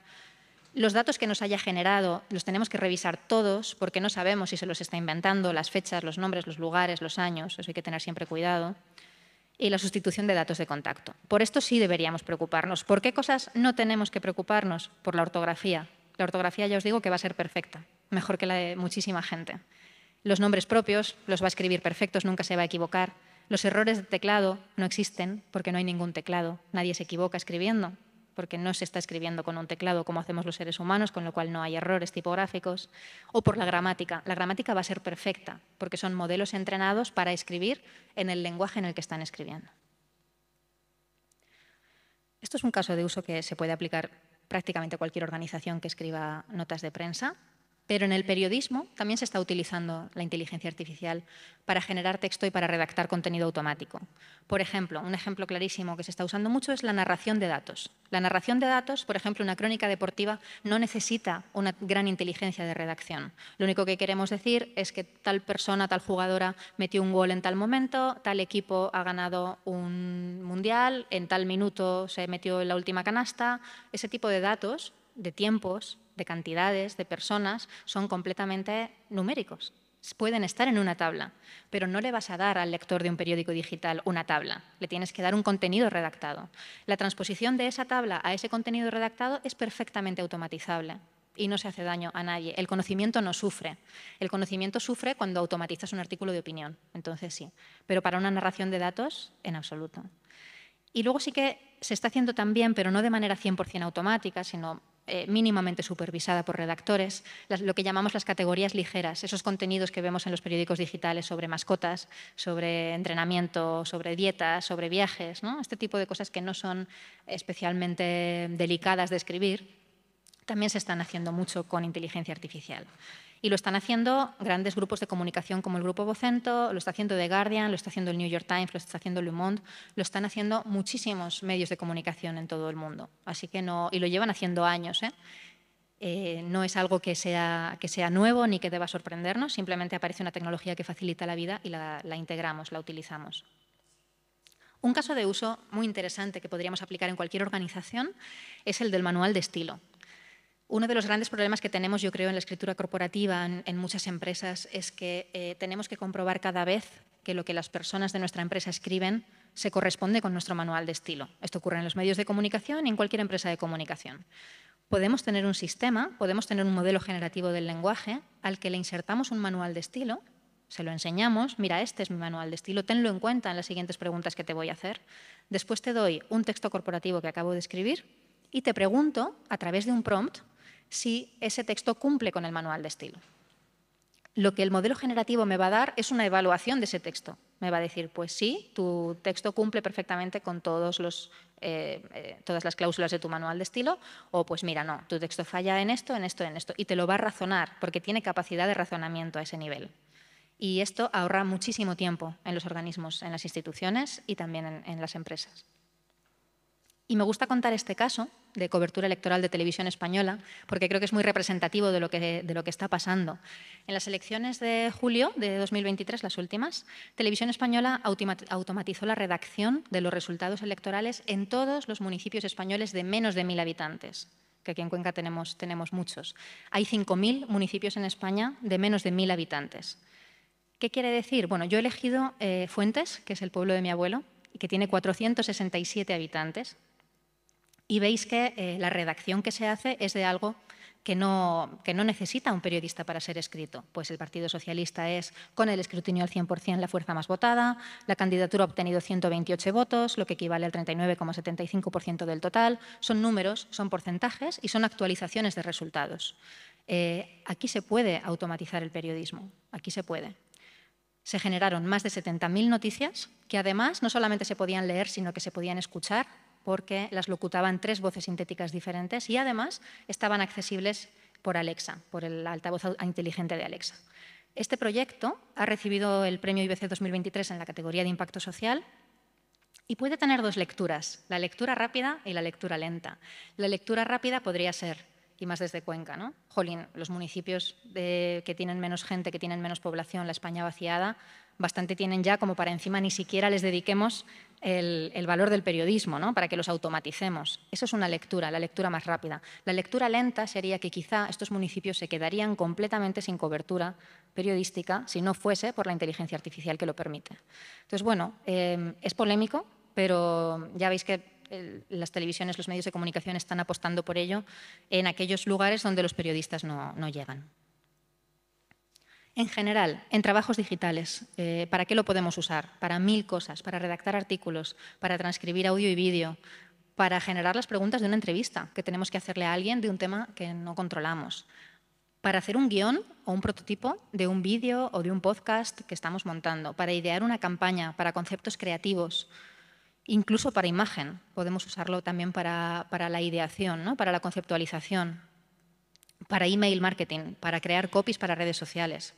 Los datos que nos haya generado los tenemos que revisar todos porque no sabemos si se los está inventando, las fechas, los nombres, los lugares, los años, eso hay que tener siempre cuidado y la sustitución de datos de contacto. Por esto sí deberíamos preocuparnos. ¿Por qué cosas no tenemos que preocuparnos? Por la ortografía. La ortografía ya os digo que va a ser perfecta, mejor que la de muchísima gente. Los nombres propios los va a escribir perfectos, nunca se va a equivocar. Los errores de teclado no existen porque no hay ningún teclado, nadie se equivoca escribiendo porque no se está escribiendo con un teclado como hacemos los seres humanos, con lo cual no hay errores tipográficos, o por la gramática. La gramática va a ser perfecta, porque son modelos entrenados para escribir en el lenguaje en el que están escribiendo. Esto es un caso de uso que se puede aplicar prácticamente a cualquier organización que escriba notas de prensa. Pero en el periodismo también se está utilizando la inteligencia artificial para generar texto y para redactar contenido automático. Por ejemplo, un ejemplo clarísimo que se está usando mucho es la narración de datos. La narración de datos, por ejemplo, una crónica deportiva no necesita una gran inteligencia de redacción. Lo único que queremos decir es que tal persona, tal jugadora metió un gol en tal momento, tal equipo ha ganado un mundial, en tal minuto se metió en la última canasta. Ese tipo de datos de tiempos, de cantidades, de personas, son completamente numéricos. Pueden estar en una tabla, pero no le vas a dar al lector de un periódico digital una tabla, le tienes que dar un contenido redactado. La transposición de esa tabla a ese contenido redactado es perfectamente automatizable y no se hace daño a nadie. El conocimiento no sufre. El conocimiento sufre cuando automatizas un artículo de opinión, entonces sí, pero para una narración de datos, en absoluto. Y luego sí que se está haciendo también, pero no de manera 100% automática, sino eh, mínimamente supervisada por redactores, lo que llamamos las categorías ligeras, esos contenidos que vemos en los periódicos digitales sobre mascotas, sobre entrenamiento, sobre dietas, sobre viajes, este tipo de cosas que no son especialmente delicadas de escribir, también se están haciendo mucho con inteligencia artificial. Y lo están haciendo grandes grupos de comunicación como el Grupo Vocento, lo está haciendo The Guardian, lo está haciendo el New York Times, lo está haciendo Le Monde, lo están haciendo muchísimos medios de comunicación en todo el mundo. Así que y lo llevan haciendo años. ¿eh? Eh, no es algo que sea, nuevo ni que deba sorprendernos, simplemente aparece una tecnología que facilita la vida y la integramos, la utilizamos. Un caso de uso muy interesante que podríamos aplicar en cualquier organización es el del manual de estilo. Uno de los grandes problemas que tenemos, yo creo, en la escritura corporativa en, muchas empresas es que eh, tenemos que comprobar cada vez que lo que las personas de nuestra empresa escriben se corresponde con nuestro manual de estilo. Esto ocurre en los medios de comunicación y en cualquier empresa de comunicación. Podemos tener un sistema, podemos tener un modelo generativo del lenguaje al que le insertamos un manual de estilo, se lo enseñamos, mira, este es mi manual de estilo, tenlo en cuenta en las siguientes preguntas que te voy a hacer. Después te doy un texto corporativo que acabo de escribir y te pregunto, a través de un prompt, si ese texto cumple con el manual de estilo. Lo que el modelo generativo me va a dar es una evaluación de ese texto. Me va a decir, pues sí, tu texto cumple perfectamente con eh, eh, todas las cláusulas de tu manual de estilo, o pues mira, no, tu texto falla en esto, en esto, en esto, y te lo va a razonar, porque tiene capacidad de razonamiento a ese nivel. Y esto ahorra muchísimo tiempo en los organismos, en las instituciones y también en las empresas. Y me gusta contar este caso de cobertura electoral de televisión española, porque creo que es muy representativo de lo que, está pasando. En las elecciones de julio de 2023, las últimas, Televisión Española automatizó la redacción de los resultados electorales en todos los municipios españoles de menos de mil habitantes que aquí en Cuenca tenemos, muchos. Hay 5.000 municipios en España de menos de mil habitantes. ¿Qué quiere decir? Bueno, yo he elegido eh, Fuentes, que es el pueblo de mi abuelo, que tiene 467 habitantes, y veis que eh, la redacción que se hace es de algo que no, que no, necesita un periodista para ser escrito. Pues el Partido Socialista es, con el escrutinio al 100%, la fuerza más votada, la candidatura ha obtenido 128 votos, lo que equivale al 39,75% del total. Son números, son porcentajes y son actualizaciones de resultados. Eh, aquí se puede automatizar el periodismo, aquí se puede. Se generaron más de 70.000 noticias que además no solamente se podían leer, sino que se podían escuchar porque las locutaban tres voces sintéticas diferentes y además estaban accesibles por Alexa, por el altavoz inteligente de Alexa. Este proyecto ha recibido el premio IBC 2023 en la categoría de impacto social y puede tener dos lecturas, la lectura rápida y la lectura lenta. La lectura rápida podría ser, y más desde Cuenca, ¿no? Jolín, los municipios que tienen menos gente, que tienen menos población, la España vaciada, bastante tienen ya como para encima ni siquiera les dediquemos el, valor del periodismo, ¿no? para que los automaticemos. Eso es una lectura, la lectura más rápida. La lectura lenta sería que quizá estos municipios se quedarían completamente sin cobertura periodística si no fuese por la inteligencia artificial que lo permite. Entonces, bueno, em, es polémico, pero ya veis que eh, las televisiones, los medios de comunicación están apostando por ello en aquellos lugares donde los periodistas no llegan. En general, en trabajos digitales, eh, ¿para qué lo podemos usar? Para mil cosas, para redactar artículos, para transcribir audio y vídeo, para generar las preguntas de una entrevista que tenemos que hacerle a alguien de un tema que no controlamos, para hacer un guión o un prototipo de un vídeo o de un podcast que estamos montando, para idear una campaña, para conceptos creativos, incluso para imagen. Podemos usarlo también para, la ideación, para la conceptualización, para email marketing, para crear copies para redes sociales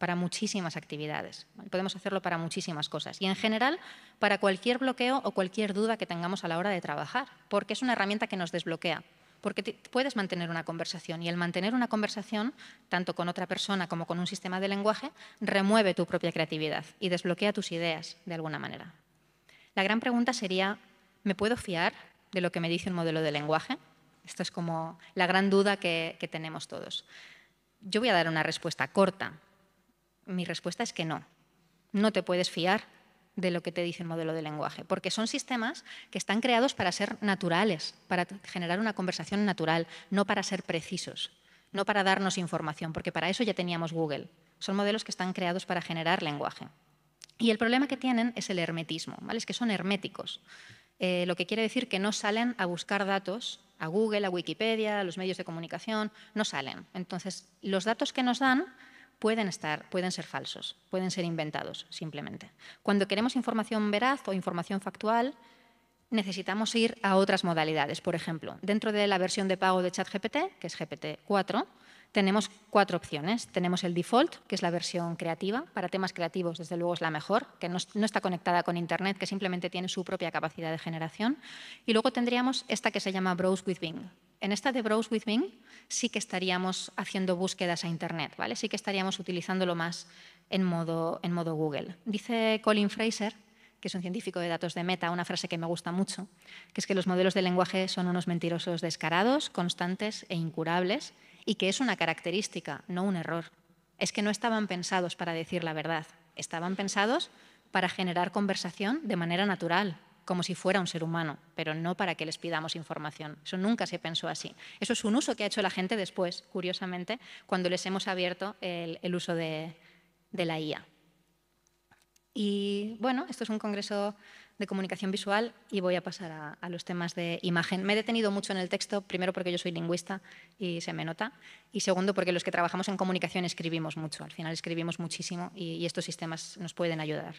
para muchísimas actividades. Podemos hacerlo para muchísimas cosas. Y en general, para cualquier bloqueo o cualquier duda que tengamos a la hora de trabajar, porque es una herramienta que nos desbloquea. Porque puedes mantener una conversación y el mantener una conversación, tanto con otra persona como con un sistema de lenguaje, remueve tu propia creatividad y desbloquea tus ideas de alguna manera. La gran pregunta sería, ¿me puedo fiar de lo que me dice un modelo de lenguaje? Esto es como la gran duda que, que tenemos todos. Yo voy a dar una respuesta corta, mi respuesta es que no. No te puedes fiar de lo que te dice el modelo de lenguaje, porque son sistemas que están creados para ser naturales, para generar una conversación natural, no para ser precisos, no para darnos información, porque para eso ya teníamos Google. Son modelos que están creados para generar lenguaje. Y el problema que tienen es el hermetismo, ¿vale? es que son herméticos, eh, lo que quiere decir que no salen a buscar datos a Google, a Wikipedia, a los medios de comunicación, no salen. Entonces, los datos que nos dan pueden, estar, pueden ser falsos, pueden ser inventados simplemente. Cuando queremos información veraz o información factual, necesitamos ir a otras modalidades. Por ejemplo, dentro de la versión de pago de ChatGPT, que es GPT-4, tenemos cuatro opciones. Tenemos el default, que es la versión creativa. Para temas creativos, desde luego, es la mejor, que no, no, está conectada con Internet, que simplemente tiene su propia capacidad de generación. Y luego tendríamos esta que se llama Browse with Bing, en esta de Browse with me sí que estaríamos haciendo búsquedas a Internet, ¿vale? Sí que estaríamos utilizándolo más en modo, en modo Google. Dice Colin Fraser, que es un científico de datos de Meta, una frase que me gusta mucho, que es que los modelos de lenguaje son unos mentirosos descarados, constantes e incurables, y que es una característica, no un error. Es que no estaban pensados para decir la verdad, estaban pensados para generar conversación de manera natural, como si fuera un ser humano, pero no para que les pidamos información. Eso nunca se pensó así. Eso es un uso que ha hecho la gente después, curiosamente, cuando les hemos abierto el, uso de, la IA. Y bueno, esto es un congreso de comunicación visual y voy a pasar a, los temas de imagen. Me he detenido mucho en el texto, primero porque yo soy lingüista y se me nota, y segundo porque los que trabajamos en comunicación escribimos mucho, al final escribimos muchísimo y, y estos sistemas nos pueden ayudar.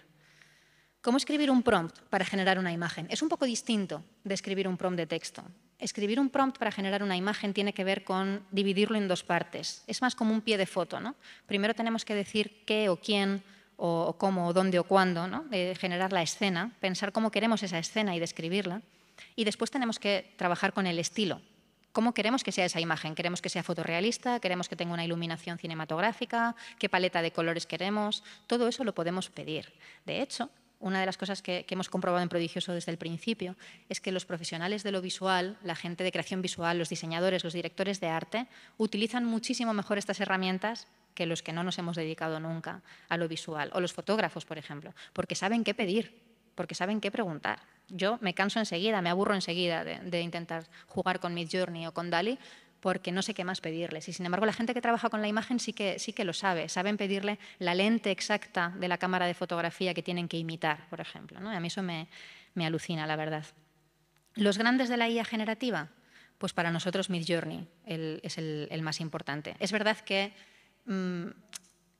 ¿Cómo escribir un prompt para generar una imagen? Es un poco distinto de escribir un prompt de texto. Escribir un prompt para generar una imagen tiene que ver con dividirlo en dos partes. Es más como un pie de foto. ¿no? Primero tenemos que decir qué o quién o cómo o dónde o cuándo, ¿no? Eh, generar la escena, pensar cómo queremos esa escena y describirla. Y después tenemos que trabajar con el estilo. ¿Cómo queremos que sea esa imagen? ¿Queremos que sea fotorrealista? ¿Queremos que tenga una iluminación cinematográfica? ¿Qué paleta de colores queremos? Todo eso lo podemos pedir. De hecho, una de las cosas que, hemos comprobado en Prodigioso desde el principio es que los profesionales de lo visual, la gente de creación visual, los diseñadores, los directores de arte, utilizan muchísimo mejor estas herramientas que los que no nos hemos dedicado nunca a lo visual, o los fotógrafos, por ejemplo, porque saben qué pedir, porque saben qué preguntar. Yo me canso enseguida, me aburro enseguida de, de intentar jugar con Midjourney Journey o con Dali, porque no sé qué más pedirles. Y sin embargo, la gente que trabaja con la imagen sí que, sí que lo sabe. Saben pedirle la lente exacta de la cámara de fotografía que tienen que imitar, por ejemplo. ¿no? A mí eso me, me alucina, la verdad. Los grandes de la IA generativa, pues para nosotros Midjourney es el, más importante. Es verdad que mm,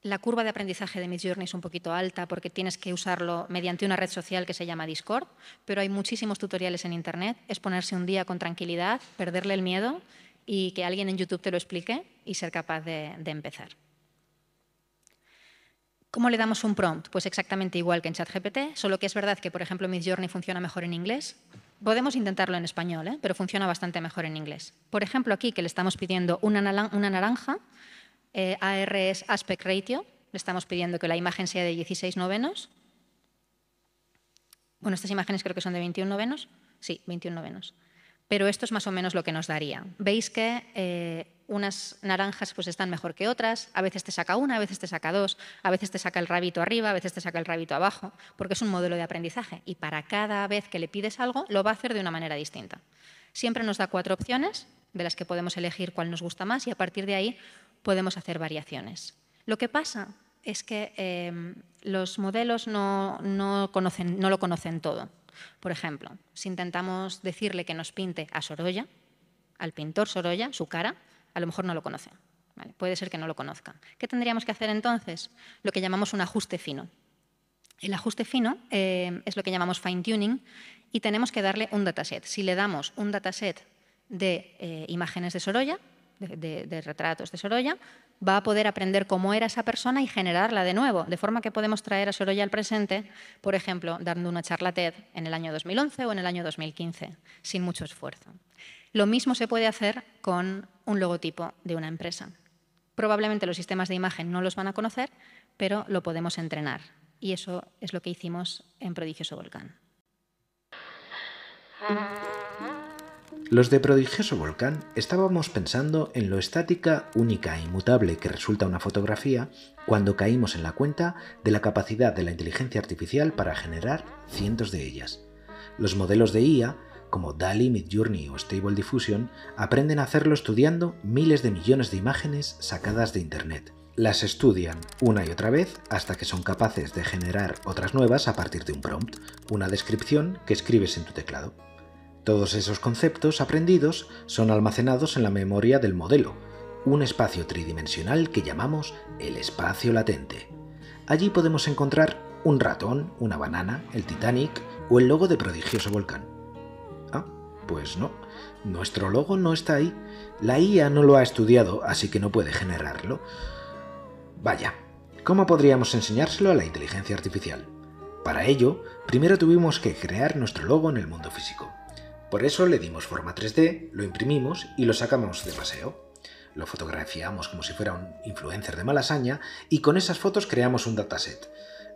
la curva de aprendizaje de Midjourney es un poquito alta porque tienes que usarlo mediante una red social que se llama Discord, pero hay muchísimos tutoriales en Internet. Es ponerse un día con tranquilidad, perderle el miedo y que alguien en YouTube te lo explique y ser capaz de, empezar. ¿Cómo le damos un prompt? Pues exactamente igual que en ChatGPT, solo que es verdad que, por ejemplo, Midjourney funciona mejor en inglés. Podemos intentarlo en español, ¿eh? pero funciona bastante mejor en inglés. Por ejemplo, aquí que le estamos pidiendo una, naranja, eh, AR es aspect ratio, le estamos pidiendo que la imagen sea de 16 novenos. Bueno, estas imágenes creo que son de 21 novenos. Sí, 21 novenos pero esto es más o menos lo que nos daría. Veis que eh, unas naranjas pues están mejor que otras, a veces te saca una, a veces te saca dos, a veces te saca el rabito arriba, a veces te saca el rabito abajo, porque es un modelo de aprendizaje y para cada vez que le pides algo lo va a hacer de una manera distinta. Siempre nos da cuatro opciones de las que podemos elegir cuál nos gusta más y a partir de ahí podemos hacer variaciones. Lo que pasa es que eh, los modelos no lo conocen todo. Por ejemplo, si intentamos decirle que nos pinte a Sorolla, al pintor Sorolla, su cara, a lo mejor no lo conoce. Puede ser que no lo conozca. ¿Qué tendríamos que hacer entonces? Lo que llamamos un ajuste fino. El ajuste fino eh, es lo que llamamos fine tuning y tenemos que darle un dataset. Si le damos un dataset de eh, imágenes de Sorolla, de, de, retratos de Sorolla, va a poder aprender cómo era esa persona y generarla de nuevo, de forma que podemos traer a Sorolla al presente, por ejemplo, dando una charla TED en el año 2011 o en el año 2015, sin mucho esfuerzo. Lo mismo se puede hacer con un logotipo de una empresa. Probablemente los sistemas de imagen no los van a conocer, pero lo podemos entrenar. Y eso es lo que hicimos en Prodigioso Volcán. Los de prodigioso volcán estábamos pensando en lo estática, única e inmutable que resulta una fotografía cuando caímos en la cuenta de la capacidad de la inteligencia artificial para generar cientos de ellas. Los modelos de IA, como DALI, Midjourney o Stable Diffusion, aprenden a hacerlo estudiando miles de millones de imágenes sacadas de Internet. Las estudian una y otra vez hasta que son capaces de generar otras nuevas a partir de un prompt, una descripción que escribes en tu teclado. Todos esos conceptos aprendidos son almacenados en la memoria del modelo, un espacio tridimensional que llamamos el espacio latente. Allí podemos encontrar un ratón, una banana, el Titanic o el logo de prodigioso volcán. Ah, pues no, nuestro logo no está ahí. La IA no lo ha estudiado, así que no puede generarlo. Vaya, ¿cómo podríamos enseñárselo a la inteligencia artificial? Para ello, primero tuvimos que crear nuestro logo en el mundo físico. Por eso le dimos forma 3D, lo imprimimos y lo sacamos de paseo. Lo fotografiamos como si fuera un influencer de malasaña y con esas fotos creamos un dataset.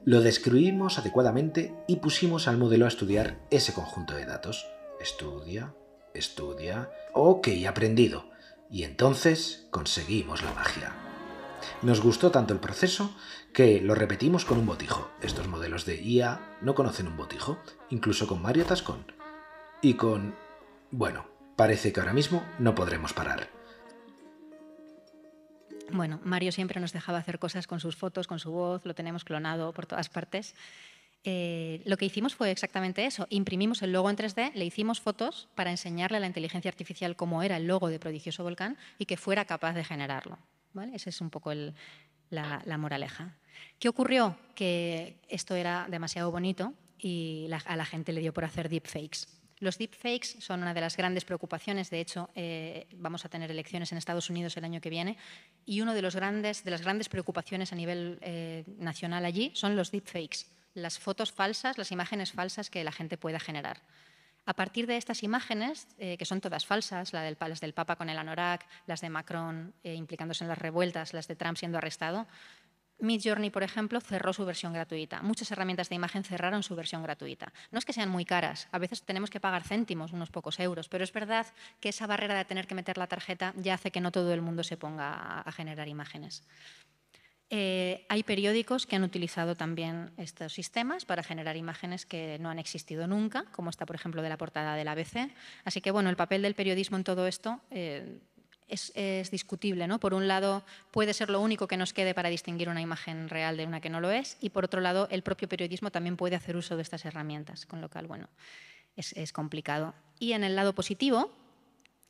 Lo describimos adecuadamente y pusimos al modelo a estudiar ese conjunto de datos. Estudia, estudia. Ok, aprendido. Y entonces conseguimos la magia. Nos gustó tanto el proceso que lo repetimos con un botijo. Estos modelos de IA no conocen un botijo, incluso con Mario Tascón y con... Bueno, parece que ahora mismo no podremos parar. Bueno, Mario siempre nos dejaba hacer cosas con sus fotos, con su voz, lo tenemos clonado por todas partes. Eh, lo que hicimos fue exactamente eso. Imprimimos el logo en 3D, le hicimos fotos para enseñarle a la inteligencia artificial cómo era el logo de Prodigioso Volcán y que fuera capaz de generarlo. ¿vale? Esa es un poco la, moraleja. ¿Qué ocurrió? Que esto era demasiado bonito y a la gente le dio por hacer deepfakes. Los deepfakes son una de las grandes preocupaciones. De hecho, eh, vamos a tener elecciones en Estados Unidos el año que viene. Y una de, de las grandes preocupaciones a nivel eh, nacional allí son los deepfakes, las fotos falsas, las imágenes falsas que la gente pueda generar. A partir de estas imágenes, eh, que son todas falsas, la del, las del Papa con el anorak, las de Macron implicándose en las revueltas, las de Trump siendo arrestado, Midjourney, por ejemplo, cerró su versión gratuita. Muchas herramientas de imagen cerraron su versión gratuita. No es que sean muy caras, a veces tenemos que pagar céntimos, unos pocos euros, pero es verdad que esa barrera de tener que meter la tarjeta ya hace que no todo el mundo se ponga a generar imágenes. Eh, hay periódicos que han utilizado también estos sistemas para generar imágenes que no han existido nunca, como está, por ejemplo, de la portada del ABC. Así que, bueno, el papel del periodismo en todo esto eh, es, discutible. ¿no? Por un lado, puede ser lo único que nos quede para distinguir una imagen real de una que no lo es, y por otro lado, el propio periodismo también puede hacer uso de estas herramientas, con lo cual, bueno, es, es complicado. Y en el lado positivo,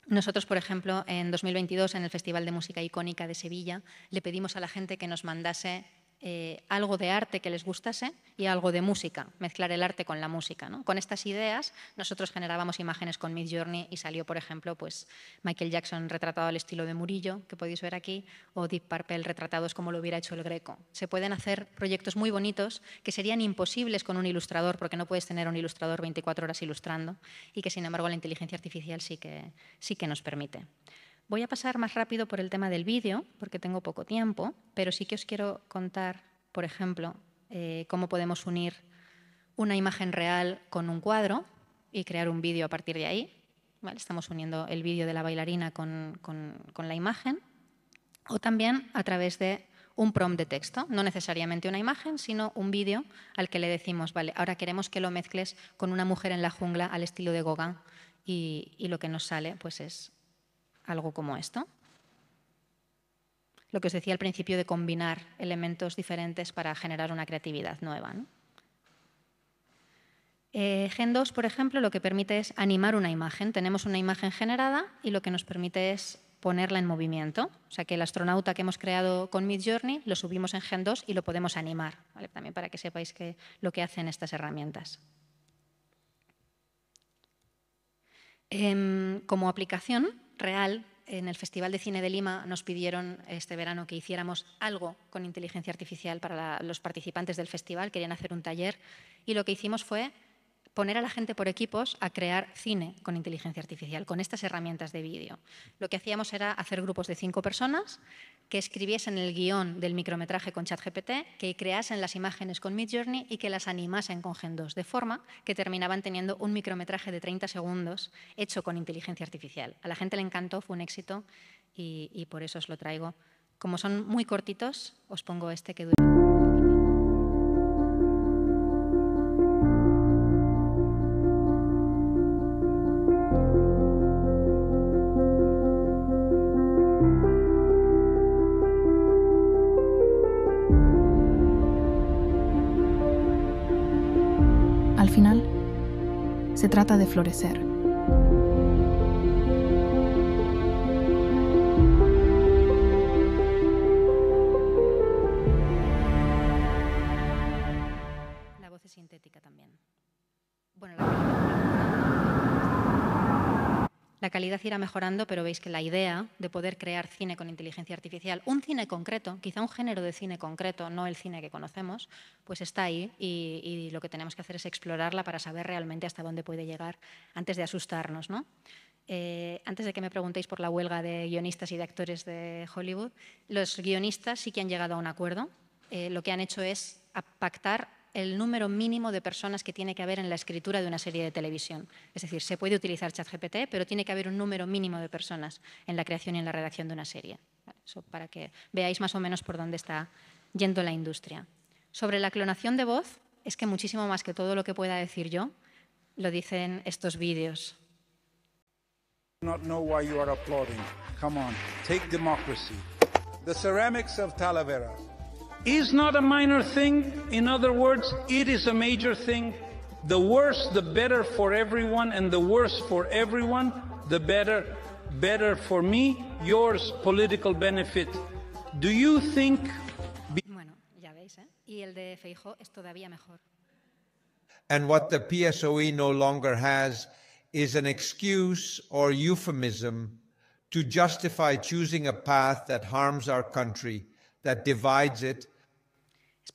nosotros, por ejemplo, en 2022, en el Festival de Música Icónica de Sevilla, le pedimos a la gente que nos mandase eh, algo de arte que les gustase y algo de música, mezclar el arte con la música. Con estas ideas nosotros generábamos imágenes con Miss Journey y salió, por ejemplo, pues Michael Jackson retratado al estilo de Murillo, que podéis ver aquí, o Deep Purple retratados como lo hubiera hecho el Greco. Se pueden hacer proyectos muy bonitos que serían imposibles con un ilustrador, porque no puedes tener un ilustrador 24 horas ilustrando, y que sin embargo la inteligencia artificial sí que, sí que nos permite. Voy a pasar más rápido por el tema del vídeo, porque tengo poco tiempo, pero sí que os quiero contar, por ejemplo, eh, cómo podemos unir una imagen real con un cuadro y crear un vídeo a partir de ahí. Estamos uniendo el vídeo de la bailarina con, la imagen. O también a través de un prompt de texto, no necesariamente una imagen, sino un vídeo al que le decimos, vale, ahora queremos que lo mezcles con una mujer en la jungla al estilo de Gauguin y, y lo que nos sale pues es algo como esto. Lo que os decía al principio de combinar elementos diferentes para generar una creatividad nueva. Eh, Gen 2, por ejemplo, lo que permite es animar una imagen. Tenemos una imagen generada y lo que nos permite es ponerla en movimiento. O sea, que el astronauta que hemos creado con Midjourney lo subimos en Gen 2 y lo podemos animar. También para que sepáis lo que hacen estas herramientas. Em, como aplicación, real, en el Festival de Cine de Lima nos pidieron este verano que hiciéramos algo con inteligencia artificial para los participantes del festival, querían hacer un taller y lo que hicimos fue poner a la gente por equipos a crear cine con inteligencia artificial, con estas herramientas de vídeo. Lo que hacíamos era hacer grupos de cinco personas que escribiesen el guión del micrometraje con ChatGPT, que creasen las imágenes con Midjourney y que las animasen con Gen 2, de forma que terminaban teniendo un micrometraje de 30 segundos hecho con inteligencia artificial. A la gente le encantó, fue un éxito y, y por eso os lo traigo. Como son muy cortitos, os pongo este que dura. trata de florecer. calidad irá mejorando, pero veis que la idea de poder crear cine con inteligencia artificial, un cine concreto, quizá un género de cine concreto, no el cine que conocemos, pues está ahí y, lo que tenemos que hacer es explorarla para saber realmente hasta dónde puede llegar antes de asustarnos. ¿no? Eh, antes de que me preguntéis por la huelga de guionistas y de actores de Hollywood, los guionistas sí que han llegado a un acuerdo. Eh, lo que han hecho es pactar el número mínimo de personas que tiene que haber en la escritura de una serie de televisión. Es decir, se puede utilizar ChatGPT, pero tiene que haber un número mínimo de personas en la creación y en la redacción de una serie. Eso para que veáis más o menos por dónde está yendo la industria. Sobre la clonación de voz, es que muchísimo más que todo lo que pueda decir yo, lo dicen estos vídeos. Talavera. is not a minor thing. In other words, it is a major thing. The worse, the better for everyone, and the worse for everyone, the better. Better for me, yours, political benefit. Do you think. Bueno, ya veis, ¿eh? Y el de Feijó es todavía mejor. And what the PSOE no longer has is an excuse or euphemism to justify choosing a path that harms our country, that divides it,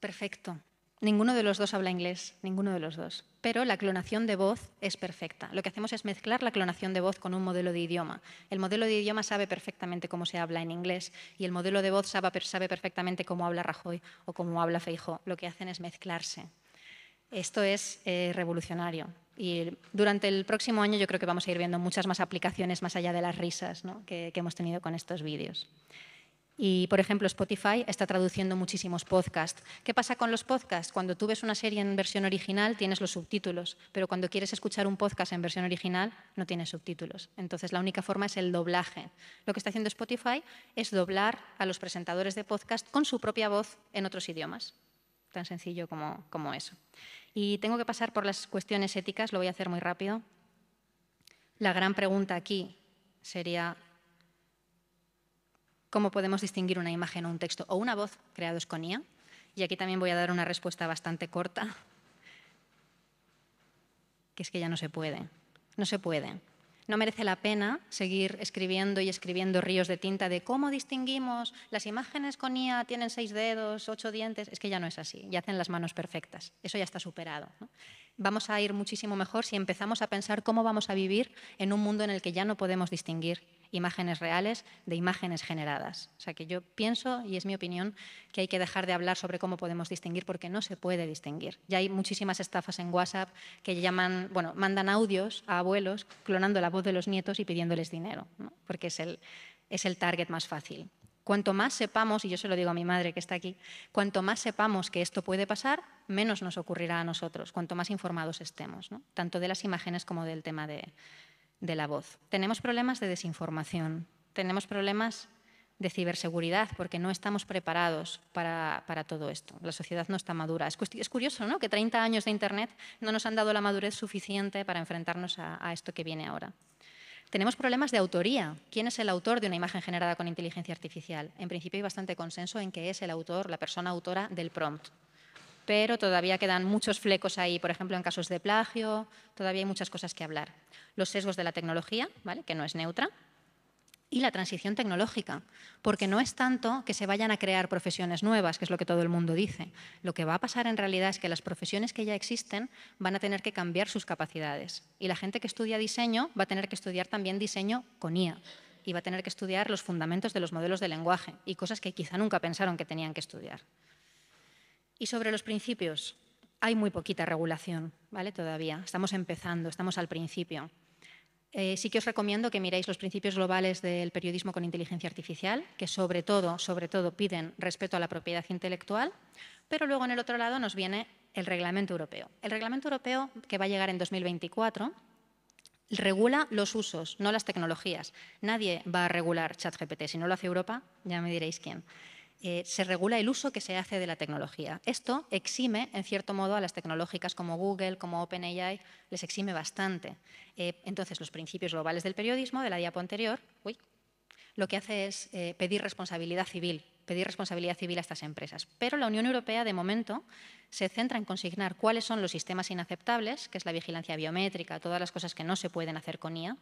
perfecto. Ninguno de los dos habla inglés, ninguno de los dos. Pero la clonación de voz es perfecta. Lo que hacemos es mezclar la clonación de voz con un modelo de idioma. El modelo de idioma sabe perfectamente cómo se habla en inglés y el modelo de voz sabe, perfectamente cómo habla Rajoy o cómo habla Feijó. Lo que hacen es mezclarse. Esto es eh, revolucionario. Y durante el próximo año yo creo que vamos a ir viendo muchas más aplicaciones más allá de las risas que, que hemos tenido con estos vídeos. Y, por ejemplo, Spotify está traduciendo muchísimos podcasts. ¿Qué pasa con los podcasts? Cuando tú ves una serie en versión original tienes los subtítulos, pero cuando quieres escuchar un podcast en versión original no tienes subtítulos. Entonces, la única forma es el doblaje. Lo que está haciendo Spotify es doblar a los presentadores de podcast con su propia voz en otros idiomas. Tan sencillo como, como eso. Y tengo que pasar por las cuestiones éticas, lo voy a hacer muy rápido. La gran pregunta aquí sería cómo podemos distinguir una imagen o un texto o una voz creados con IA. Y aquí también voy a dar una respuesta bastante corta, que es que ya no se puede. No se puede. No merece la pena seguir escribiendo y escribiendo ríos de tinta de cómo distinguimos las imágenes con IA, tienen seis dedos, ocho dientes. Es que ya no es así, ya hacen las manos perfectas. Eso ya está superado vamos a ir muchísimo mejor si empezamos a pensar cómo vamos a vivir en un mundo en el que ya no podemos distinguir imágenes reales de imágenes generadas. O sea que yo pienso, y es mi opinión, que hay que dejar de hablar sobre cómo podemos distinguir porque no se puede distinguir. Ya hay muchísimas estafas en WhatsApp que llaman, bueno, mandan audios a abuelos clonando la voz de los nietos y pidiéndoles dinero, porque es el target más fácil. Cuanto más sepamos, y yo se lo digo a mi madre que está aquí, cuanto más sepamos que esto puede pasar, menos nos ocurrirá a nosotros, cuanto más informados estemos, tanto de las imágenes como del tema de, la voz. Tenemos problemas de desinformación, tenemos problemas de ciberseguridad, porque no estamos preparados para, todo esto. La sociedad no está madura. Es, curioso, ¿no? Que 30 años de Internet no nos han dado la madurez suficiente para enfrentarnos a esto que viene ahora. Tenemos problemas de autoría. ¿Quién es el autor de una imagen generada con inteligencia artificial? En principio hay bastante consenso en que es el autor, la persona autora del prompt. Pero todavía quedan muchos flecos ahí, por ejemplo, en casos de plagio, todavía hay muchas cosas que hablar. Los sesgos de la tecnología, ¿vale? que no es neutra, y la transición tecnológica, porque no es tanto que se vayan a crear profesiones nuevas, que es lo que todo el mundo dice. Lo que va a pasar en realidad es que las profesiones que ya existen van a tener que cambiar sus capacidades y la gente que estudia diseño va a tener que estudiar también diseño con IA y va a tener que estudiar los fundamentos de los modelos de lenguaje y cosas que quizá nunca pensaron que tenían que estudiar. Y sobre los principios, hay muy poquita regulación, ¿vale? Todavía, estamos empezando, estamos al principio. Eh, sí que os recomiendo que miréis los principios globales del periodismo con inteligencia artificial, que sobre todo, sobre todo piden respeto a la propiedad intelectual, pero luego en el otro lado nos viene el reglamento europeo. El reglamento europeo, que va a llegar en 2024, regula los usos, no las tecnologías. Nadie va a regular ChatGPT. Si no lo hace Europa, ya me diréis quién. Eh, se regula el uso que se hace de la tecnología. Esto exime, en cierto modo, a las tecnológicas como Google, como OpenAI, les exime bastante. Eh, entonces, los principios globales del periodismo, de la diapo anterior, lo que hace es eh, pedir responsabilidad civil, pedir responsabilidad civil a estas empresas. Pero la Unión Europea, de momento, se centra en consignar cuáles son los sistemas inaceptables, que es la vigilancia biométrica, todas las cosas que no se pueden hacer con IA,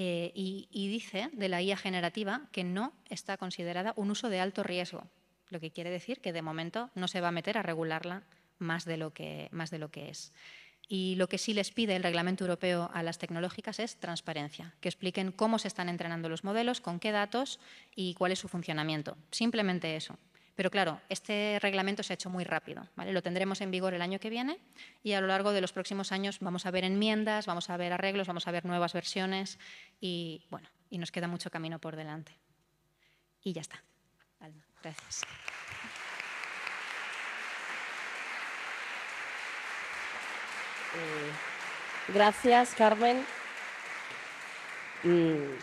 eh, y, dice de la IA generativa que no está considerada un uso de alto riesgo, lo que quiere decir que de momento no se va a meter a regularla más de lo que, más de lo que es. Y lo que sí les pide el reglamento europeo a las tecnológicas es transparencia, que expliquen cómo se están entrenando los modelos, con qué datos y cuál es su funcionamiento. Simplemente eso. Pero claro, este reglamento se ha hecho muy rápido. Lo tendremos en vigor el año que viene y a lo largo de los próximos años vamos a ver enmiendas, vamos a ver arreglos, vamos a ver nuevas versiones y, bueno, y nos queda mucho camino por delante. Y ya está. gracias. Eh, gracias, Carmen. Mm,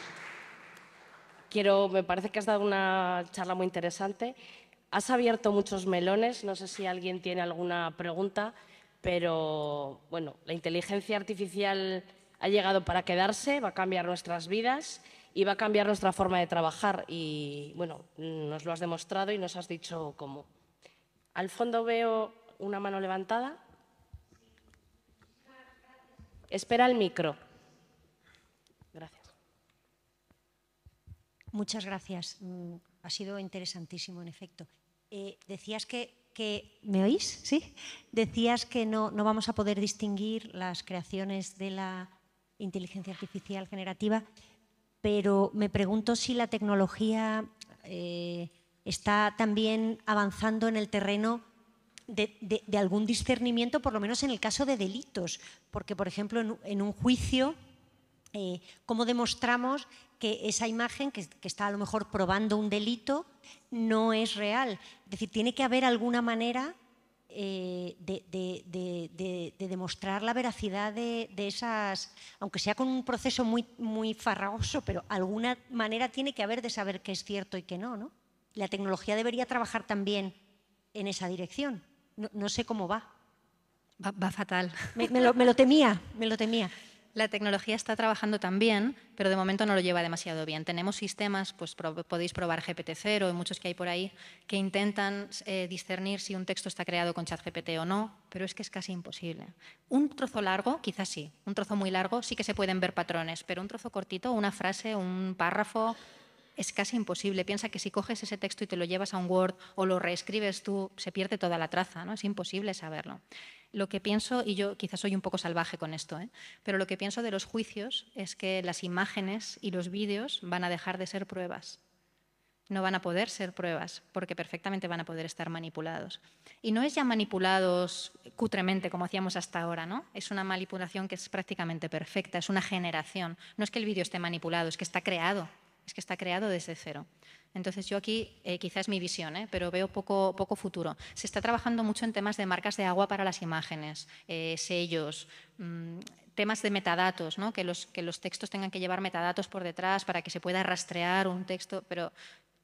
quiero, me parece que has dado una charla muy interesante. Has abierto muchos melones, no sé si alguien tiene alguna pregunta, pero bueno, la inteligencia artificial ha llegado para quedarse, va a cambiar nuestras vidas y va a cambiar nuestra forma de trabajar y bueno, nos lo has demostrado y nos has dicho cómo. Al fondo veo una mano levantada. Espera el micro. Gracias. Muchas gracias. Mm, ha sido interesantísimo, en efecto. Eh, decías que, ¿Me oís? ¿Sí? Decías que no, vamos a poder distinguir las creaciones de la inteligencia artificial generativa, pero me pregunto si la tecnología eh, está también avanzando en el terreno de, algún discernimiento, por lo menos en el caso de delitos, porque, por ejemplo, en, un juicio, eh, ¿cómo demostramos que esa imagen que, está a lo mejor probando un delito no es real. Es decir, tiene que haber alguna manera eh, de, demostrar la veracidad de, esas, aunque sea con un proceso muy, muy farragoso, pero alguna manera tiene que haber de saber qué es cierto y qué no, ¿no? La tecnología debería trabajar también en esa dirección. No, sé cómo va. Va, fatal. me lo temía, me lo temía la tecnología está trabajando también, pero de momento no lo lleva demasiado bien. Tenemos sistemas, pues podéis probar GPT-0 y muchos que hay por ahí, que intentan eh, discernir si un texto está creado con ChatGPT o no, pero es que es casi imposible. Un trozo largo, quizás sí, un trozo muy largo sí que se pueden ver patrones, pero un trozo cortito, una frase, un párrafo, es casi imposible. Piensa que si coges ese texto y te lo llevas a un Word o lo reescribes tú, se pierde toda la traza, ¿no? Es imposible saberlo lo que pienso, y yo quizás soy un poco salvaje con esto, ¿eh? pero lo que pienso de los juicios es que las imágenes y los vídeos van a dejar de ser pruebas. No van a poder ser pruebas, porque perfectamente van a poder estar manipulados. Y no es ya manipulados cutremente, como hacíamos hasta ahora, ¿no? Es una manipulación que es prácticamente perfecta, es una generación. No es que el vídeo esté manipulado, es que está creado, es que está creado desde cero. Entonces yo aquí eh, quizás mi visión, ¿eh? pero veo poco, futuro. Se está trabajando mucho en temas de marcas de agua para las imágenes, eh, sellos, mm, temas de metadatos, que, los, que los textos tengan que llevar metadatos por detrás para que se pueda rastrear un texto, pero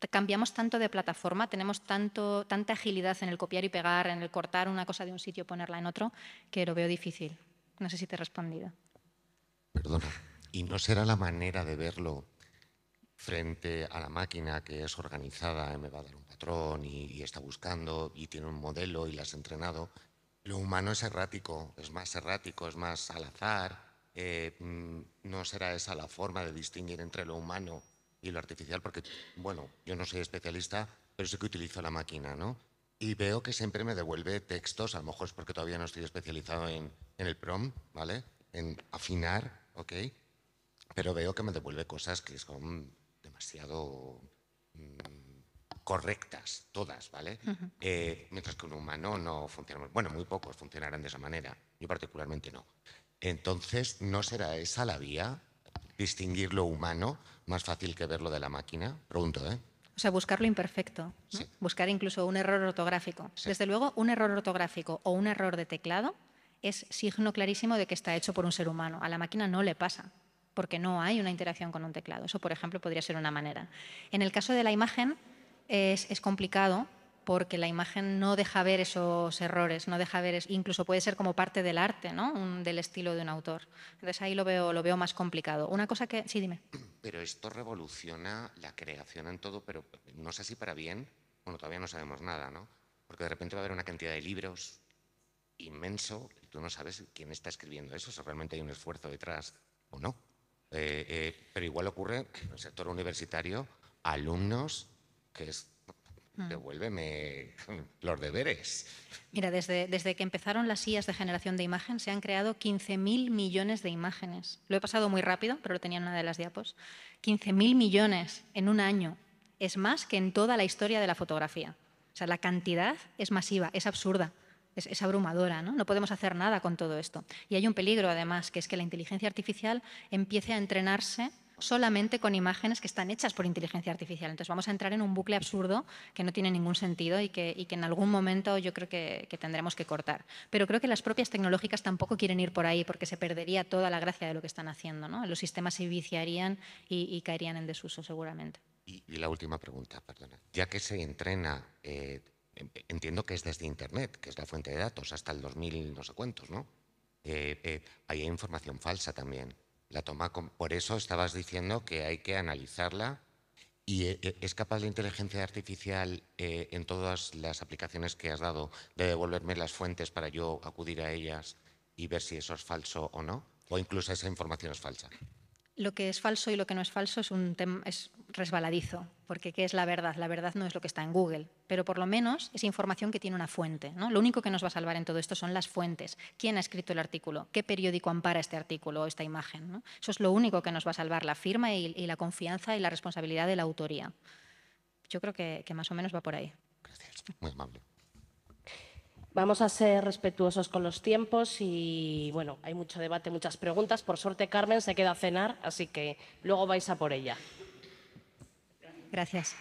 cambiamos tanto de plataforma, tenemos tanto, tanta agilidad en el copiar y pegar, en el cortar una cosa de un sitio y ponerla en otro, que lo veo difícil. No sé si te he respondido. Perdona. ¿Y no será la manera de verlo frente a la máquina que es organizada, me va a dar un patrón y, está buscando y tiene un modelo y la has entrenado. Lo humano es errático, es más errático, es más al azar. Eh, mm, no será esa la forma de distinguir entre lo humano y lo artificial, porque, bueno, yo no soy especialista, pero sí que utilizo la máquina, ¿no? Y veo que siempre me devuelve textos, a lo mejor es porque todavía no estoy especializado en, en el prom, ¿vale? En afinar, ¿ok? Pero veo que me devuelve cosas que son demasiado mm, correctas, todas, ¿vale? Eh, mientras que un humano no funciona, bueno, muy pocos funcionarán de esa manera, yo particularmente no. Entonces, ¿no será esa la vía? Distinguir lo humano más fácil que verlo de la máquina, pregunto, ¿eh? O sea, buscar lo imperfecto, buscar incluso un error ortográfico. Desde luego, un error ortográfico o un error de teclado es signo clarísimo de que está hecho por un ser humano. A la máquina no le pasa porque no hay una interacción con un teclado. Eso, por ejemplo, podría ser una manera. En el caso de la imagen es, complicado porque la imagen no deja ver esos errores, no deja ver, incluso puede ser como parte del arte, ¿no? del estilo de un autor. Entonces ahí lo veo, lo veo más complicado. Una cosa que, sí, dime. Pero esto revoluciona la creación en todo, pero no sé si para bien, bueno, todavía no sabemos nada, ¿no? Porque de repente va a haber una cantidad de libros inmenso y tú no sabes quién está escribiendo eso, si realmente hay un esfuerzo detrás o no. Eh, eh, pero igual ocurre en el sector universitario, alumnos que es mm. devuélveme los deberes. Mira, desde, desde que empezaron las sillas de generación de imagen se han creado 15.000 millones de imágenes. Lo he pasado muy rápido, pero lo tenía en una de las diapos. 15.000 millones en un año. Es más que en toda la historia de la fotografía. O sea, la cantidad es masiva, es absurda es, abrumadora, ¿no? No podemos hacer nada con todo esto. Y hay un peligro, además, que es que la inteligencia artificial empiece a entrenarse solamente con imágenes que están hechas por inteligencia artificial. Entonces vamos a entrar en un bucle absurdo que no tiene ningún sentido y que, en algún momento yo creo que, tendremos que cortar. Pero creo que las propias tecnológicas tampoco quieren ir por ahí porque se perdería toda la gracia de lo que están haciendo. ¿no? Los sistemas se viciarían y, caerían en desuso seguramente. Y, la última pregunta, perdona. Ya que se entrena eh, entiendo que es desde Internet, que es la fuente de datos, hasta el 2000 no sé cuántos, ¿no? Eh, eh, hay información falsa también. La toma por eso estabas diciendo que hay que analizarla y eh, es capaz la inteligencia artificial en todas las aplicaciones que has dado de devolverme las fuentes para yo acudir a ellas y ver si eso es falso o no, o incluso esa información es falsa. Lo que es falso y lo que no es falso es un, es resbaladizo, porque ¿qué es la verdad? La verdad no es lo que está en Google, pero por lo menos es información que tiene una fuente. ¿no? Lo único que nos va a salvar en todo esto son las fuentes. ¿Quién ha escrito el artículo? ¿Qué periódico ampara este artículo o esta imagen? Eso es lo único que nos va a salvar, la firma y, la confianza y la responsabilidad de la autoría. Yo creo que, que más o menos va por ahí. Gracias, muy amable. Vamos a ser respetuosos con los tiempos y, bueno, hay mucho debate, muchas preguntas. Por suerte, Carmen se queda a cenar, así que luego vais a por ella. Gracias.